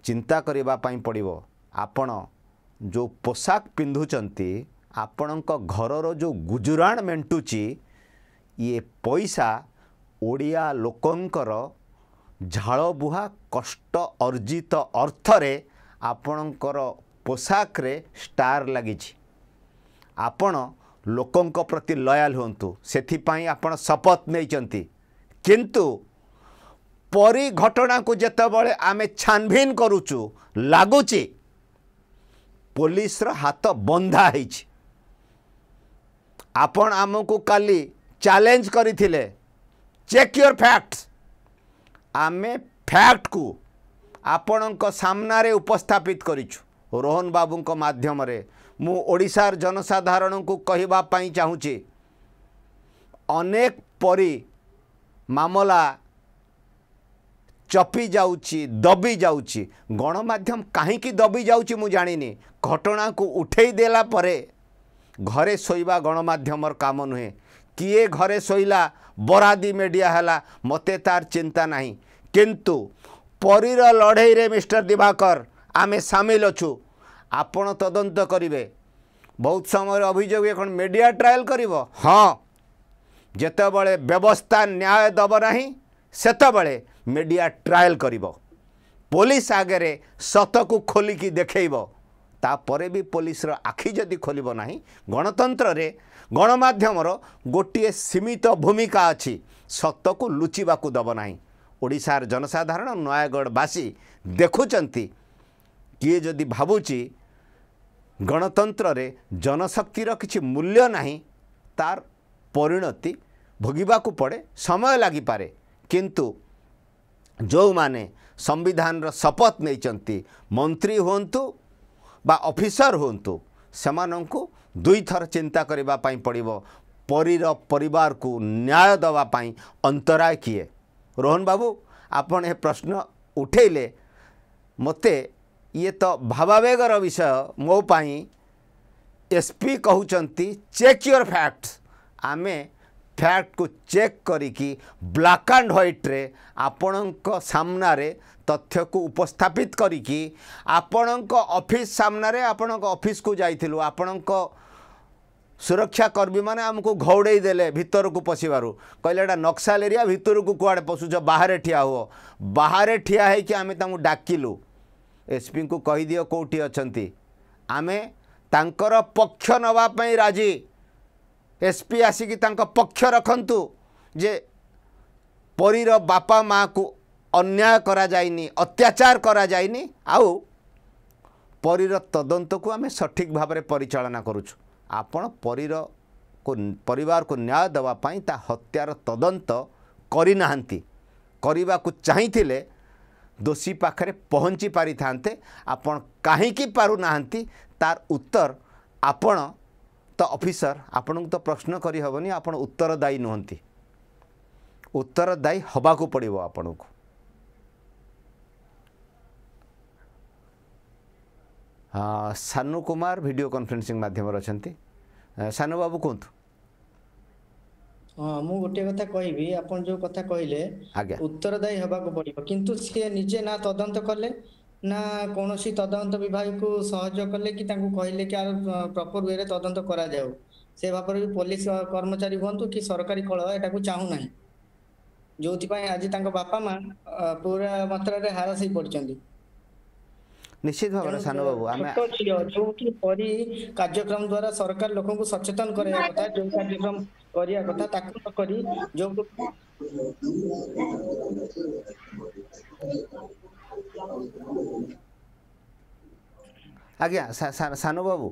চিন্তা করা পড়ব ପଡ଼ିବ যে পোশাক ପୋଷାକ আপনার ଆପଣଙ୍କ যে গুজরাণ মেটুচি ইয়ে পয়সা ଓଡ଼ିଆ ଲୋକଙ୍କର ଝାଳବୁହା କଷ୍ଟ ଅର୍ଜିତ ଅର୍ଥରେ ଆପଣଙ୍କର ପୋଷାକରେ ଷ୍ଟାର ଲାଗିଛି ଆପଣ ଲୋକଙ୍କ ପ୍ରତି ଲୟାଲ ହୁଅନ୍ତୁ ସେଥିପାଇଁ ଆପଣ ଶପଥ ନେଇଛନ୍ତି କିନ୍ତୁ ପରିଘଟଣାକୁ ଯେତେବେଳେ ଆମେ ଛାନଭିନ କରୁଛୁ ଲାଗୁଛି ପୋଲିସର ହାତ ବନ୍ଧା ହେଇଛି ଆପଣ ଆମକୁ କାଲି ଚ୍ୟାଲେଞ୍ଜ କରିଥିଲେ ଚେକ୍ ୟୋର୍ ଫ୍ୟାକ୍ଟ ଆମେ ଫ୍ୟାକ୍ଟକୁ ଆପଣଙ୍କ ସାମ୍ନାରେ ଉପସ୍ଥାପିତ କରିଛୁ ରୋହନ ବାବୁଙ୍କ ମାଧ୍ୟମରେ ମୁଁ ଓଡ଼ିଶାର ଜନସାଧାରଣଙ୍କୁ କହିବା ପାଇଁ ଚାହୁଁଛି ଅନେକ ପରି ମାମଲା ଚପି ଯାଉଛି ଦବି ଯାଉଛି ଗଣମାଧ୍ୟମ କାହିଁକି ଦବି ଯାଉଛି ମୁଁ ଜାଣିନି ଘଟଣାକୁ ଉଠେଇ ଦେଲା ପରେ ଘରେ ଶୋଇବା ଗଣମାଧ୍ୟମର କାମ ନୁହେଁ କିଏ ଘରେ ଶୋଇଲା ବରାଦି ମେଡ଼ିଆ ହେଲା ମୋତେ ତାର ଚିନ୍ତା ନାହିଁ କିନ୍ତୁ ପରୀର ଲଢ଼େଇରେ ମିଷ୍ଟର ଦିବାକର ଆମେ ସାମିଲ ଅଛୁ ଆପଣ ତଦନ୍ତ କରିବେ ବହୁତ ସମୟରେ ଅଭିଯୋଗ ହୁଏ କ'ଣ ମିଡ଼ିଆ ଟ୍ରାଏଲ୍ କରିବ ହଁ ଯେତେବେଳେ ବ୍ୟବସ୍ଥା ନ୍ୟାୟ ଦେବ ନାହିଁ ସେତେବେଳେ ମିଡ଼ିଆ ଟ୍ରାଏଲ୍ କରିବ ପୋଲିସ ଆଗରେ ସତକୁ ଖୋଲିକି ଦେଖେଇବ ତାପରେ ବି ପୋଲିସର ଆଖି ଯଦି ଖୋଲିବ ନାହିଁ ଗଣତନ୍ତ୍ରରେ ଗଣମାଧ୍ୟମର ଗୋଟିଏ ସୀମିତ ଭୂମିକା ଅଛି ସତକୁ ଲୁଚିବାକୁ ଦେବ ନାହିଁ ଓଡ଼ିଶାର ଜନସାଧାରଣ ନୟାଗଡ଼ବାସୀ ଦେଖୁଛନ୍ତି କିଏ ଯଦି ଭାବୁଛି ଗଣତନ୍ତ୍ରରେ ଜନଶକ୍ତିର କିଛି ମୂଲ୍ୟ ନାହିଁ ତାର ପରିଣତି ଭୋଗିବାକୁ ପଡ଼େ ସମୟ ଲାଗିପାରେ କିନ୍ତୁ ଯେଉଁମାନେ ସମ୍ବିଧାନର ଶପଥ ନେଇଛନ୍ତି ମନ୍ତ୍ରୀ ହୁଅନ୍ତୁ ବା ଅଫିସର ହୁଅନ୍ତୁ ସେମାନଙ୍କୁ ଦୁଇଥର ଚିନ୍ତା କରିବା ପାଇଁ ପଡ଼ିବ ପରୀର ପରିବାରକୁ ନ୍ୟାୟ ଦେବା ପାଇଁ ଅନ୍ତରାୟ କିଏ ରୋହନ ବାବୁ ଆପଣ ଏ ପ୍ରଶ୍ନ ଉଠେଇଲେ ମୋତେ ଇଏ ତ ଭାବାବେଗର ବିଷୟ ମୋ ପାଇଁ ଏସ୍ ପି କହୁଛନ୍ତି ଚେକ୍ ୟୋର୍ ଫ୍ୟାକ୍ଟ ଆମେ ଫ୍ୟାକ୍ଟକୁ ଚେକ୍ କରିକି ବ୍ଲାକ୍ ଆଣ୍ଡ ହ୍ୱାଇଟ୍ରେ ଆପଣଙ୍କ ସାମ୍ନାରେ ତଥ୍ୟକୁ ଉପସ୍ଥାପିତ କରିକି ଆପଣଙ୍କ ଅଫିସ୍ ସାମ୍ନାରେ ଆପଣଙ୍କ ଅଫିସ୍କୁ ଯାଇଥିଲୁ ଆପଣଙ୍କ ସୁରକ୍ଷାକର୍ମୀମାନେ ଆମକୁ ଘଉଡ଼େଇ ଦେଲେ ଭିତରକୁ ପଶିବାରୁ କହିଲେ ଏଇଟା ନକ୍ସାଲ ଏରିଆ ଭିତରକୁ କୁଆଡ଼େ ପଶୁଛ ବାହାରେ ଠିଆ ହୁଅ ବାହାରେ ଠିଆ ହେଇକି ଆମେ ତାଙ୍କୁ ଡାକିଲୁ ଏସ୍ପିଙ୍କୁ କହିଦିଅ କେଉଁଠି ଅଛନ୍ତି ଆମେ ତାଙ୍କର ପକ୍ଷ ନେବା ପାଇଁ ରାଜି ଏସ୍ପି ଆସିକି ତାଙ୍କ ପକ୍ଷ ରଖନ୍ତୁ ଯେ ପରୀର ବାପା ମାଆକୁ ଅନ୍ୟାୟ କରାଯାଇନି ଅତ୍ୟାଚାର କରାଯାଇନି ଆଉ ପରୀର ତଦନ୍ତକୁ ଆମେ ସଠିକ୍ ଭାବରେ ପରିଚାଳନା କରୁଛୁ ଆପଣ ପରିର ପରିବାରକୁ ନ୍ୟାୟ ଦେବା ପାଇଁ ତା ହତ୍ୟାର ତଦନ୍ତ କରିନାହାନ୍ତି କରିବାକୁ ଚାହିଁଥିଲେ ଦୋଷୀ ପାଖରେ ପହଞ୍ଚି ପାରିଥାନ୍ତେ ଆପଣ କାହିଁକି ପାରୁନାହାନ୍ତି ତାର ଉତ୍ତର ଆପଣ ତ ଅଫିସର ଆପଣଙ୍କୁ ତ ପ୍ରଶ୍ନ କରିହେବନି ଆପଣ ଉତ୍ତରଦାୟୀ ନୁହନ୍ତି ଉତ୍ତରଦାୟୀ ହେବାକୁ ପଡ଼ିବ ଆପଣଙ୍କୁ ସାନୁ କୁମାର ଭିଡ଼ିଓ କନଫରେନ୍ସିଂ ମାଧ୍ୟମରେ ଅଛନ୍ତି ସାନବାବୁ କୁହନ୍ତୁ ହଁ ମୁଁ ଗୋଟିଏ କଥା କହିବି ଆପଣ ଯୋଉ କଥା କହିଲେ ଉତ୍ତରଦାୟୀ ହେବାକୁ ପଡିବ କିନ୍ତୁ ସିଏ ନିଜେ ନା ତଦନ୍ତ କଲେ ନା କୌଣସି ତଦନ୍ତ ବିଭାଗକୁ ସହଯୋଗ କଲେ କି ତାଙ୍କୁ କହିଲେ କି ଆର ପ୍ରପର ୱେରେ ତଦନ୍ତ କରାଯାଉ ସେ ଭାବରେ ବି ପୋଲିସ କର୍ମଚାରୀ ହୁଅନ୍ତୁ କି ସରକାରୀ କଳ ଏଟାକୁ ଚାହୁଁନାହିଁ ଯେଉଁଥିପାଇଁ ଆଜି ତାଙ୍କ ବାପା ମା ପୁରା ମାତ୍ରାରେ ହାରାସ ହେଇ ପଡିଛନ୍ତି ନିଶ୍ଚିତ ଭାବରେ ସାନ ବାବୁ ଆମେ କାର୍ଯ୍ୟକ୍ରମ ଦ୍ଵାରା ସରକାର ଲୋକଙ୍କୁ ସଚେତନ କରିବା କଥା ଯୋଉ କାର୍ଯ୍ୟକ୍ରମ କରିବା କଥା ତାକୁ ନ କରି ଆଜ୍ଞା ସାନ ବାବୁ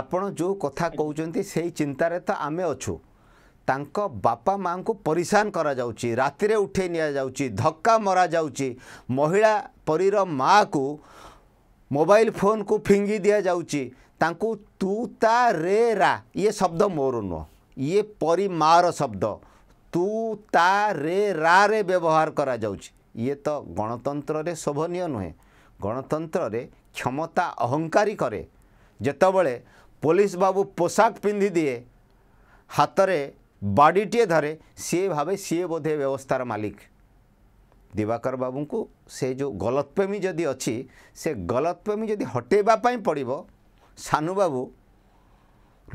ଆପଣ ଯୋଉ କଥା କହୁଛନ୍ତି ସେଇ ଚିନ୍ତାରେ ତ ଆମେ ଅଛୁ ତାଙ୍କ ବାପା ମାଆଙ୍କୁ ପରିଶାନ କରାଯାଉଛି ରାତିରେ ଉଠେଇ ନିଆଯାଉଛି ଧକ୍କା ମରାଯାଉଛି ମହିଳା ପରିର ମାଆକୁ ମୋବାଇଲ ଫୋନକୁ ଫିଙ୍ଗି ଦିଆଯାଉଛି ତାଙ୍କୁ ତୁ ତା ରେ ରା ଇଏ ଶବ୍ଦ ମୋର ନୁହଁ ଇଏ ପରି ମାଆର ଶବ୍ଦ ତୁ ତା ରେ ରାରେ ବ୍ୟବହାର କରାଯାଉଛି ଇଏ ତ ଗଣତନ୍ତ୍ରରେ ଶୋଭନୀୟ ନୁହେଁ ଗଣତନ୍ତ୍ରରେ କ୍ଷମତା ଅହଙ୍କାରୀ କରେ ଯେତେବେଳେ ପୋଲିସ ବାବୁ ପୋଷାକ ପିନ୍ଧିଦିଏ ହାତରେ ବାଡ଼ିଟିଏ ଧରେ ସିଏ ଭାବେ ସିଏ ବୋଧେ ବ୍ୟବସ୍ଥାର ମାଲିକ ଦିବାକର ବାବୁଙ୍କୁ ସେ ଯେଉଁ ଗଲତପ୍ରେମୀ ଯଦି ଅଛି ସେ ଗଲତପ୍ରେମୀ ଯଦି ହଟେଇବା ପାଇଁ ପଡ଼ିବ ସାନୁବାବୁ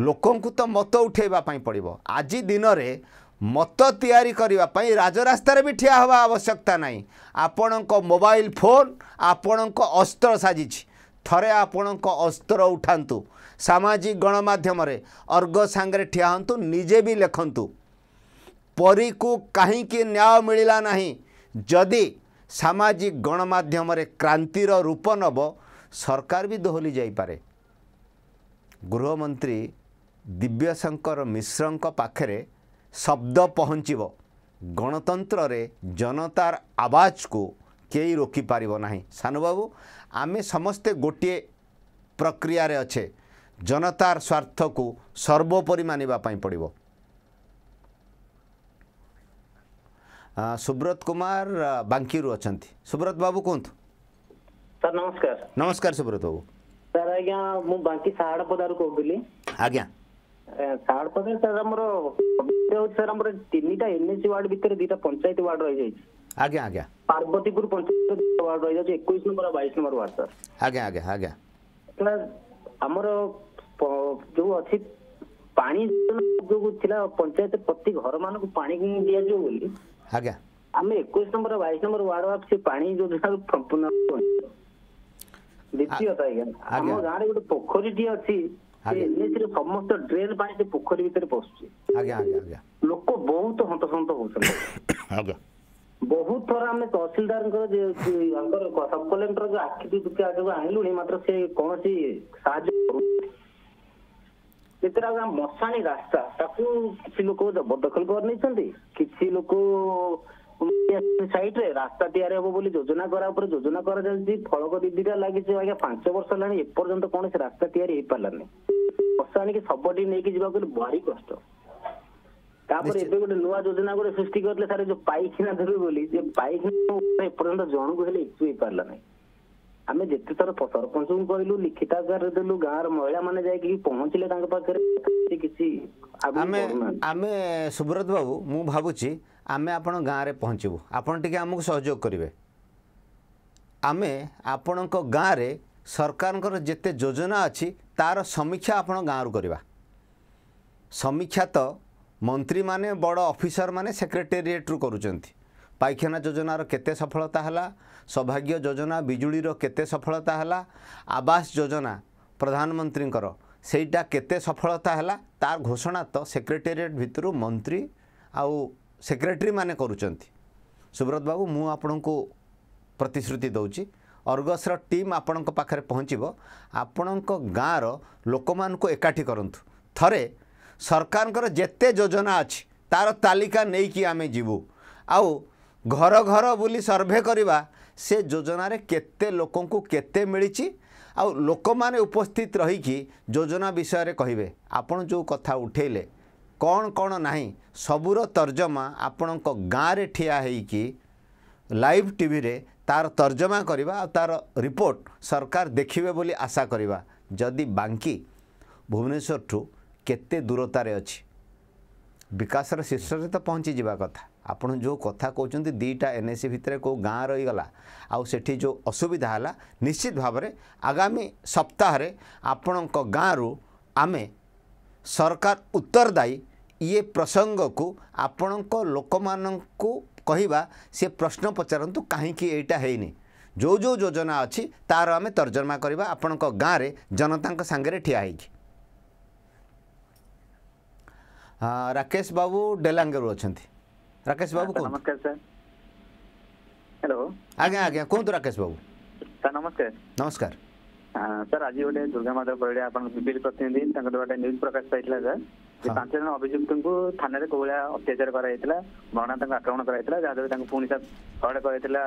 ଲୋକଙ୍କୁ ତ ମତ ଉଠାଇବା ପାଇଁ ପଡ଼ିବ ଆଜି ଦିନରେ ମତ ତିଆରି କରିବା ପାଇଁ ରାଜରାସ୍ତାରେ ବି ଠିଆ ହେବା ଆବଶ୍ୟକତା ନାହିଁ ଆପଣଙ୍କ ମୋବାଇଲ ଫୋନ୍ ଆପଣଙ୍କ ଅସ୍ତ୍ର ସାଜିଛି ଥରେ ଆପଣଙ୍କ ଅସ୍ତ୍ର ଉଠାନ୍ତୁ ସାମାଜିକ ଗଣମାଧ୍ୟମରେ ଅର୍ଘ ସାଙ୍ଗରେ ଠିଆ ହୁଅନ୍ତୁ ନିଜେ ବି ଲେଖନ୍ତୁ ପରୀକୁ କାହିଁକି ନ୍ୟାୟ ମିଳିଲା ନାହିଁ ଯଦି ସାମାଜିକ ଗଣମାଧ୍ୟମରେ କ୍ରାନ୍ତିର ରୂପ ନେବ ସରକାର ବି ଦୋହଲି ଯାଇପାରେ ଗୃହମନ୍ତ୍ରୀ ଦିବ୍ୟଶଙ୍କର ମିଶ୍ରଙ୍କ ପାଖରେ ଶବ୍ଦ ପହଞ୍ଚିବ ଗଣତନ୍ତ୍ରରେ ଜନତାର ଆବାଜକୁ କେହି ରୋକିପାରିବ ନାହିଁ ସାନୁବାବୁ ଆମେ ସମସ୍ତେ ଗୋଟିଏ ପ୍ରକ୍ରିୟାରେ ଅଛେ ଜନତାର ସ୍ୱାର୍ଥକୁ ସର୍ବୋପରି ମାନିବା ପାଇଁ ପଡ଼ିବ ସୁବ୍ରତ କୁମାର ବାଙ୍କିରୁ ଅଛନ୍ତି ସୁବ୍ରତ ବାବୁ କୁହନ୍ତୁ ସାର୍ ନମସ୍କାର ନମସ୍କାର ସୁବ୍ରତ ବାବୁ ସାର୍ ଆଜ୍ଞା ମୁଁ ବାଙ୍କି ସାହାଡ଼ପଦାରୁ କହୁଥିଲି ଆଜ୍ଞା ସାହାଡ଼ପଦାରେ ସାର୍ ଆମର ସାର୍ ଆମର ତିନିଟା ଏନ୍ଏସି ୱାର୍ଡ ଭିତରେ ଦୁଇଟା ପଞ୍ଚାୟତ ୱାର୍ଡ ରହିଯାଇଛି ଆଜ୍ଞା ଆଜ୍ଞା ପାର୍ବତୀପୁର ପଞ୍ଚାୟତ ୱାର୍ଡ ରହିଯାଉଛି ଏକୋଇଶ ନମ୍ବର ବାଇଶ ନମ୍ବର ୱାର୍ଡ ସାର୍ ଆଜ୍ଞା ଆଜ୍ଞା ଆଜ୍ଞା ଆମର ଯୋଉ ଅଛି ପାଣି ଯୋଉ ଥିଲା ପଞ୍ଚାୟତ ପ୍ରତି ଘର ମାନଙ୍କୁ ପାଣି ଦିଆଯିବ ବୋଲି ଆଜ୍ଞା ଆମେ ଏକୋଇଶ ନମ୍ବର ବାଇଶ ନମ୍ବର ୱାର୍ଡ ଭାବ ସେ ପାଣି ଯୋଜନାରୁ ସମ୍ପୂର୍ଣ୍ଣ ଦ୍ୱିତୀୟତ ଆଜ୍ଞା ଆମ ଗାଁରେ ଗୋଟେ ପୋଖରୀଟିଏ ଅଛି ଏନ୍ଏସିର ସମସ୍ତ ଡ୍ରେନ୍ ପାଣି ସେ ପୋଖରୀ ଭିତରେ ପଶୁଛି ଲୋକ ବହୁତ ହନ୍ତସନ୍ତ ହଉଛନ୍ତି ଆଜ୍ଞା ବହୁତ ଥର ଆମେ ତହସିଲଦାରଙ୍କର ସବ୍ କଲେକ୍ଟର ଯୋଉ ଆଖି ଦୁଃଖି ଆଗକୁ ଆଣିଲୁଣି ମାତ୍ର ସେ କୌଣସି ସାହାଯ୍ୟ କରୁନାହାନ୍ତି ଯେତେଟା ମଶାଣି ରାସ୍ତା ତାକୁ କିଛି ଲୋକ ଦଖଲ କରିନେଇଛନ୍ତି କିଛି ଲୋକ ରେ ରାସ୍ତା ତିଆରି ହବ ବୋଲି ଯୋଜନା କରା ଉପରେ ଯୋଜନା କରାଯାଉଛି ଫଳକ ଦିଦିଟା ଲାଗିଛି ଆଜ୍ଞା ପାଞ୍ଚ ବର୍ଷ ହେଲାଣି ଏପର୍ଯ୍ୟନ୍ତ କୌଣସି ରାସ୍ତା ତିଆରି ହେଇପାରିଲାନି ବର୍ଷା ଆଣିକି ଶବଟି ନେଇକି ଯିବାକୁ ହେଲେ ଭାରି କଷ୍ଟ ତାପରେ ଏବେ ଗୋଟେ ନୂଆ ଯୋଜନା ଗୋଟେ ସୃଷ୍ଟି କରିଥିଲେ ସାର୍ ଯୋଉ ପାଇଖାନା ଦେବେ ବୋଲି ଯେ ପାଇଖାନା ଏପର୍ଯ୍ୟନ୍ତ ଜଣକୁ ହେଲେ ଇଚ୍ଛୁ ହେଇପାରିଲା ନାହିଁ ଆମେ ଯେତେ ଥର ସରପଞ୍ଚଙ୍କୁ କହିଲୁ ଲିଖିତ ଆକାରରେ ଦେଲୁ ଗାଁର ମହିଳାମାନେ ଯାଇକି ପହଞ୍ଚିଲେ ତାଙ୍କ ପାଖରେ କିଛି ଆମେ ଆମେ ସୁବ୍ରତ ବାବୁ ମୁଁ ଭାବୁଛି ଆମେ ଆପଣ ଗାଁରେ ପହଞ୍ଚିବୁ ଆପଣ ଟିକେ ଆମକୁ ସହଯୋଗ କରିବେ ଆମେ ଆପଣଙ୍କ ଗାଁରେ ସରକାରଙ୍କର ଯେତେ ଯୋଜନା ଅଛି ତାର ସମୀକ୍ଷା ଆପଣ ଗାଁରୁ କରିବା ସମୀକ୍ଷା ତ ମନ୍ତ୍ରୀମାନେ ବଡ଼ ଅଫିସରମାନେ ସେକ୍ରେଟେରିଏଟ୍ରୁ କରୁଛନ୍ତି ପାଇଖାନା ଯୋଜନାର କେତେ ସଫଳତା ହେଲା ସୌଭାଗ୍ୟ ଯୋଜନା ବିଜୁଳିର କେତେ ସଫଳତା ହେଲା ଆବାସ ଯୋଜନା ପ୍ରଧାନମନ୍ତ୍ରୀଙ୍କର ସେଇଟା କେତେ ସଫଳତା ହେଲା ତାର ଘୋଷଣା ତ ସେକ୍ରେଟେରିଏଟ୍ ଭିତରୁ ମନ୍ତ୍ରୀ ଆଉ ସେକ୍ରେଟେରୀମାନେ କରୁଛନ୍ତି ସୁବ୍ରତ ବାବୁ ମୁଁ ଆପଣଙ୍କୁ ପ୍ରତିଶ୍ରୁତି ଦେଉଛି ଅର୍ଗସ୍ର ଟିମ୍ ଆପଣଙ୍କ ପାଖରେ ପହଞ୍ଚିବ ଆପଣଙ୍କ ଗାଁର ଲୋକମାନଙ୍କୁ ଏକାଠି କରନ୍ତୁ ଥରେ ସରକାରଙ୍କର ଯେତେ ଯୋଜନା ଅଛି ତାର ତାଲିକା ନେଇକି ଆମେ ଯିବୁ ଆଉ ଘର ଘର ବୁଲି ସର୍ଭେ କରିବା ସେ ଯୋଜନାରେ କେତେ ଲୋକଙ୍କୁ କେତେ ମିଳିଛି ଆଉ ଲୋକମାନେ ଉପସ୍ଥିତ ରହିକି ଯୋଜନା ବିଷୟରେ କହିବେ ଆପଣ ଯେଉଁ କଥା ଉଠାଇଲେ କ'ଣ କ'ଣ ନାହିଁ ସବୁର ତର୍ଜମା ଆପଣଙ୍କ ଗାଁରେ ଠିଆ ହେଇକି ଲାଇଭ୍ ଟିଭିରେ ତାର ତର୍ଜମା କରିବା ଆଉ ତାର ରିପୋର୍ଟ ସରକାର ଦେଖିବେ ବୋଲି ଆଶା କରିବା ଯଦି ବାଙ୍କି ଭୁବନେଶ୍ୱରଠୁ କେତେ ଦୂରତାରେ ଅଛି ବିକାଶର ଶୀର୍ଷରେ ତ ପହଞ୍ଚିଯିବା କଥା ଆପଣ ଯେଉଁ କଥା କହୁଛନ୍ତି ଦୁଇଟା ଏନ୍ ଏସି ଭିତରେ କେଉଁ ଗାଁ ରହିଗଲା ଆଉ ସେଠି ଯେଉଁ ଅସୁବିଧା ହେଲା ନିଶ୍ଚିତ ଭାବରେ ଆଗାମୀ ସପ୍ତାହରେ ଆପଣଙ୍କ ଗାଁରୁ ଆମେ ସରକାର ଉତ୍ତରଦାୟୀ ଇଏ ପ୍ରସଙ୍ଗକୁ ଆପଣଙ୍କ ଲୋକମାନଙ୍କୁ କହିବା ସେ ପ୍ରଶ୍ନ ପଚାରନ୍ତୁ କାହିଁକି ଏଇଟା ହେଇନି ଯେଉଁ ଯେଉଁ ଯୋଜନା ଅଛି ତା'ର ଆମେ ତର୍ଜମା କରିବା ଆପଣଙ୍କ ଗାଁରେ ଜନତାଙ୍କ ସାଙ୍ଗରେ ଠିଆ ହେଇକି ରାକେଶ ବାବୁ ଡେଲାଙ୍ଗରୁ ଅଛନ୍ତି ରାକେଶ ବାବୁ ନମସ୍କାର ସାର୍ ହ୍ୟାଲୋ ଆଜ୍ଞା ଆଜ୍ଞା କୁହନ୍ତୁ ରାକେଶ ବାବୁ ସାର୍ ନମସ୍କାର ନମସ୍କାର ସାର୍ ଆଜି ଗୋଟେ ମାଧବ ପରିଡ଼ା ଆପଣଙ୍କ ବିପିଏଲ୍ ପ୍ରତିନିଧି ତାଙ୍କ ଦ୍ୱାରା ନ୍ୟୁଜ୍ ପ୍ରକାଶ ପାଇଥିଲା ସାର୍ ଯେ ପାଞ୍ଚ ଜଣ ଅଭିଯୁକ୍ତଙ୍କୁ ଥାନାରେ କୋଉଭଳିଆ ଭଳିଆ ଅତ୍ୟାଚାର କରାଯାଇଥିଲା ତାଙ୍କୁ ଆକ୍ରମଣ କରାଯାଇଥିଲା ଯାହାଦ୍ୱାରା ତାଙ୍କୁ ପୁଣି ସାର୍ ଫଡ଼ କରାଯାଇଥିଲା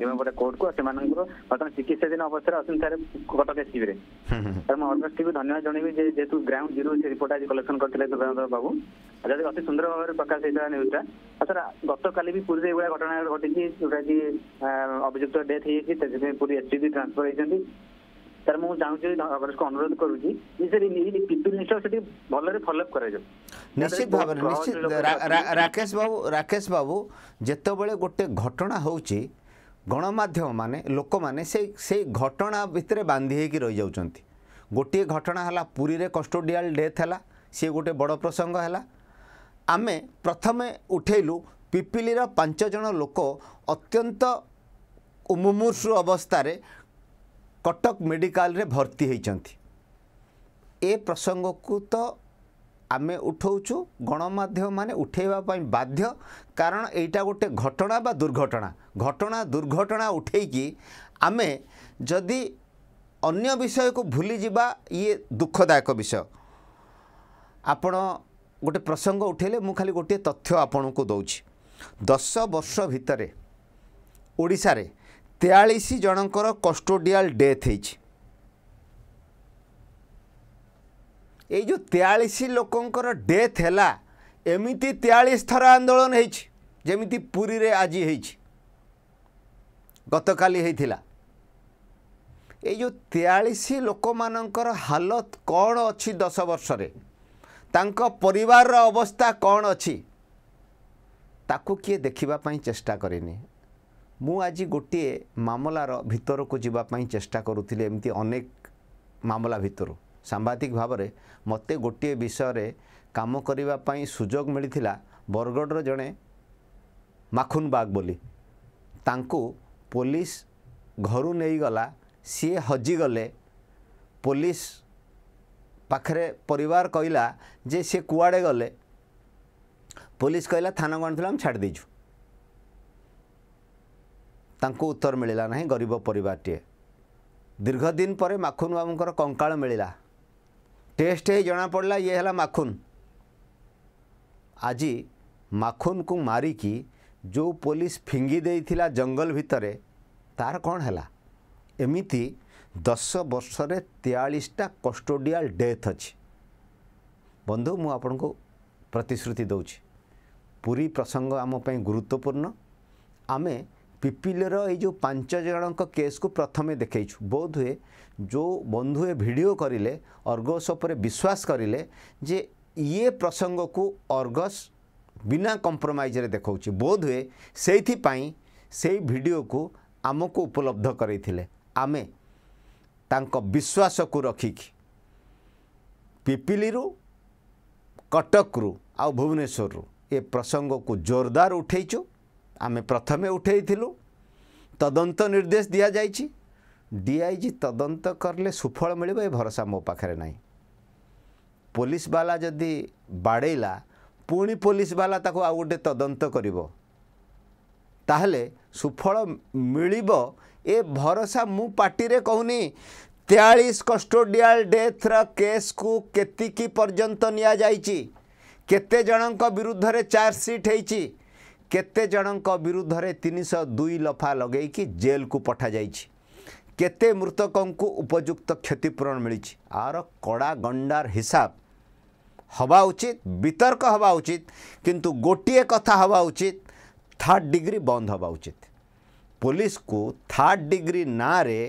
ନିୟମପଡ଼ା କୋର୍ଟକୁ ସେମାନଙ୍କୁ ସେମାନଙ୍କର ବର୍ତ୍ତମାନ ଚିକିତ୍ସାଧୀନ ଅବସ୍ଥାରେ ଅଛନ୍ତି ସାର୍ କଟକ ଏସିବିରେ ସାର୍ ମୁଁ ଅର୍ଗସ୍ ଟିଭି ଧନ୍ୟବାଦ ଜଣେଇବି ଯେ ଯେହେତୁ ଗ୍ରାଉଣ୍ଡ ଜିରୋ ସେ ରିପୋର୍ଟ ଆଜି କଲେକ୍ସନ କରିଥିଲେ ମାଧବ ବାବୁ ଯଦି ଅତି ସୁନ୍ଦର ଭାବରେ ପ୍ରକାଶ ହେଇଥିଲା ନ୍ୟୁଜ୍ଟା ଆଉ ସାର୍ ଗତକାଲି ବି ପୁରୀରେ ଏଇଭଳିଆ ଘଟଣା ଘଟିଛି ଯୋଉଟା କି ଅଭିଯୁକ୍ତ ଡେଥ୍ ହେଇଯାଇଛି ସେଥିପାଇଁ ପୁରୀ ଏସ୍ସିବି ଟ୍ରାନ୍ସଫର ହେଇଛନ୍ତି ସାର୍ ମୁଁ ଚାହୁଁଛି ଆପଣଙ୍କୁ ଅନୁରୋଧ କରୁଛି ଯେ ସାର୍ ଏଇ ପିପୁଲ ନିଷ୍ଠା ସେଠି ଭଲରେ ଫଲୋଅପ୍ କରାଯାଉ ନିଶ୍ଚିତ ଭାବରେ ନିଶ୍ଚିତ ରାକେଶ ବାବୁ ରାକେଶ ବାବୁ ଯେତେବେଳେ ଗୋଟେ ଘଟଣା ହେଉଛି ଗଣମାଧ୍ୟମମାନେ ଲୋକମାନେ ସେଇ ସେଇ ଘଟଣା ଭିତରେ ବାନ୍ଧି ହେଇକି ରହିଯାଉଛନ୍ତି ଗୋଟିଏ ଘଟଣା ହେଲା ପୁରୀରେ କଷ୍ଟୋଡ଼ିଆଲ ଡେଥ୍ ହେଲା ସିଏ ଗୋଟେ ବଡ଼ ପ୍ରସଙ୍ଗ ହେଲା ଆମେ ପ୍ରଥମେ ଉଠେଇଲୁ ପିପିଲିର ପାଞ୍ଚ ଜଣ ଲୋକ ଅତ୍ୟନ୍ତ ମୁମୂର୍ଷୁ ଅବସ୍ଥାରେ କଟକ ମେଡ଼ିକାଲରେ ଭର୍ତ୍ତି ହୋଇଛନ୍ତି ଏ ପ୍ରସଙ୍ଗକୁ ତ ଆମେ ଉଠାଉଛୁ ଗଣମାଧ୍ୟମମାନେ ଉଠାଇବା ପାଇଁ ବାଧ୍ୟ କାରଣ ଏଇଟା ଗୋଟେ ଘଟଣା ବା ଦୁର୍ଘଟଣା ଘଟଣା ଦୁର୍ଘଟଣା ଉଠାଇକି ଆମେ ଯଦି ଅନ୍ୟ ବିଷୟକୁ ଭୁଲିଯିବା ଇଏ ଦୁଃଖଦାୟକ ବିଷୟ ଆପଣ ଗୋଟେ ପ୍ରସଙ୍ଗ ଉଠାଇଲେ ମୁଁ ଖାଲି ଗୋଟିଏ ତଥ୍ୟ ଆପଣଙ୍କୁ ଦେଉଛି ଦଶ ବର୍ଷ ଭିତରେ ଓଡ଼ିଶାରେ তেয়াশ জনকর কস্টোডিয়াল ডেথ হয়েছে এই যে তেয়াশ লোকর ডেথ হল এমিতি তেয়াশ থর আন্দোলন হয়েছে যেমিতি পুরীরে আজি হয়েছে গতকালি হয়েছিল এই যে তেয়াশ লোকমানকর হালত কণ অছি দশ বর্ষরে তাঙ্ক পরিবারর অবস্থা কণ অছি তাকু কিয়ে দেখিবা পাই চেষ্টা করেনি ମୁଁ ଆଜି ଗୋଟିଏ ମାମଲାର ଭିତରକୁ ଯିବା ପାଇଁ ଚେଷ୍ଟା କରୁଥିଲି ଏମିତି ଅନେକ ମାମଲା ଭିତରୁ ସାମ୍ବାଦିକ ଭାବରେ ମୋତେ ଗୋଟିଏ ବିଷୟରେ କାମ କରିବା ପାଇଁ ସୁଯୋଗ ମିଳିଥିଲା ବରଗଡ଼ର ଜଣେ ମାଖୁନ ବାଗ ବୋଲି ତାଙ୍କୁ ପୋଲିସ ଘରୁ ନେଇଗଲା ସିଏ ହଜିଗଲେ ପୋଲିସ ପାଖରେ ପରିବାର କହିଲା ଯେ ସିଏ କୁଆଡ଼େ ଗଲେ ପୋଲିସ କହିଲା ଥାନାକୁ ଆଣିଥିଲେ ଆମେ ଛାଡ଼ି ଦେଇଛୁ ତାଙ୍କୁ ଉତ୍ତର ମିଳିଲା ନାହିଁ ଗରିବ ପରିବାରଟିଏ ଦୀର୍ଘଦିନ ପରେ ମାଖୁନ ବାବୁଙ୍କର କଙ୍କାଳ ମିଳିଲା ଟେଷ୍ଟ ହେଇ ଜଣାପଡ଼ିଲା ଇଏ ହେଲା ମାଖୁନ ଆଜି ମାଖୁନକୁ ମାରିକି ଯେଉଁ ପୋଲିସ ଫିଙ୍ଗି ଦେଇଥିଲା ଜଙ୍ଗଲ ଭିତରେ ତାର କ'ଣ ହେଲା ଏମିତି ଦଶ ବର୍ଷରେ ତେୟାଳିଶଟା କଷ୍ଟୋଡ଼ିଆଲ ଡେଥ୍ ଅଛି ବନ୍ଧୁ ମୁଁ ଆପଣଙ୍କୁ ପ୍ରତିଶ୍ରୁତି ଦେଉଛି ପୁରୀ ପ୍ରସଙ୍ଗ ଆମ ପାଇଁ ଗୁରୁତ୍ୱପୂର୍ଣ୍ଣ ଆମେ ପିପିଲିର ଏଇ ଯେଉଁ ପାଞ୍ଚ ଜଣଙ୍କ କେସ୍କୁ ପ୍ରଥମେ ଦେଖେଇଛୁ ବୋଧ ହୁଏ ଯେଉଁ ବନ୍ଧୁ ଏ ଭିଡ଼ିଓ କରିଲେ ଅର୍ଗସ୍ ଉପରେ ବିଶ୍ୱାସ କରିଲେ ଯେ ଇଏ ପ୍ରସଙ୍ଗକୁ ଅର୍ଗସ୍ ବିନା କମ୍ପ୍ରମାଇଜ୍ରେ ଦେଖାଉଛି ବୋଧ ହୁଏ ସେଇଥିପାଇଁ ସେଇ ଭିଡ଼ିଓକୁ ଆମକୁ ଉପଲବ୍ଧ କରାଇଥିଲେ ଆମେ ତାଙ୍କ ବିଶ୍ୱାସକୁ ରଖିକି ପିପିଲିରୁ କଟକରୁ ଆଉ ଭୁବନେଶ୍ୱରରୁ ଏ ପ୍ରସଙ୍ଗକୁ ଜୋରଦାର ଉଠେଇଛୁ ଆମେ ପ୍ରଥମେ ଉଠାଇଥିଲୁ ତଦନ୍ତ ନିର୍ଦ୍ଦେଶ ଦିଆଯାଇଛି ଡିଆଇଜି ତଦନ୍ତ କଲେ ସୁଫଳ ମିଳିବ ଏ ଭରସା ମୋ ପାଖରେ ନାହିଁ ପୋଲିସବାଲା ଯଦି ବାଡ଼େଇଲା ପୁଣି ପୋଲିସବାଲା ତାକୁ ଆଉ ଗୋଟେ ତଦନ୍ତ କରିବ ତାହେଲେ ସୁଫଳ ମିଳିବ ଏ ଭରସା ମୁଁ ପାଟିରେ କହୁନି ତେୟାଳିଶ କଷ୍ଟୋଡ଼ିଆଲ୍ ଡେଥ୍ର କେସ୍କୁ କେତିକି ପର୍ଯ୍ୟନ୍ତ ନିଆଯାଇଛି କେତେ ଜଣଙ୍କ ବିରୁଦ୍ଧରେ ଚାର୍ଜସିଟ୍ ହେଇଛି କେତେ ଜଣଙ୍କ ବିରୁଦ୍ଧରେ ତିନିଶହ ଦୁଇ ଲଫା ଲଗାଇକି ଜେଲ୍କୁ ପଠାଯାଇଛି କେତେ ମୃତକଙ୍କୁ ଉପଯୁକ୍ତ କ୍ଷତିପୂରଣ ମିଳିଛି ଆର କଡ଼ା ଗଣ୍ଡାର ହିସାବ ହେବା ଉଚିତ ବିତର୍କ ହେବା ଉଚିତ କିନ୍ତୁ ଗୋଟିଏ କଥା ହେବା ଉଚିତ ଥାର୍ଡ଼ ଡିଗ୍ରୀ ବନ୍ଦ ହେବା ଉଚିତ ପୋଲିସକୁ ଥାର୍ଡ଼ ଡିଗ୍ରୀ ନାଁରେ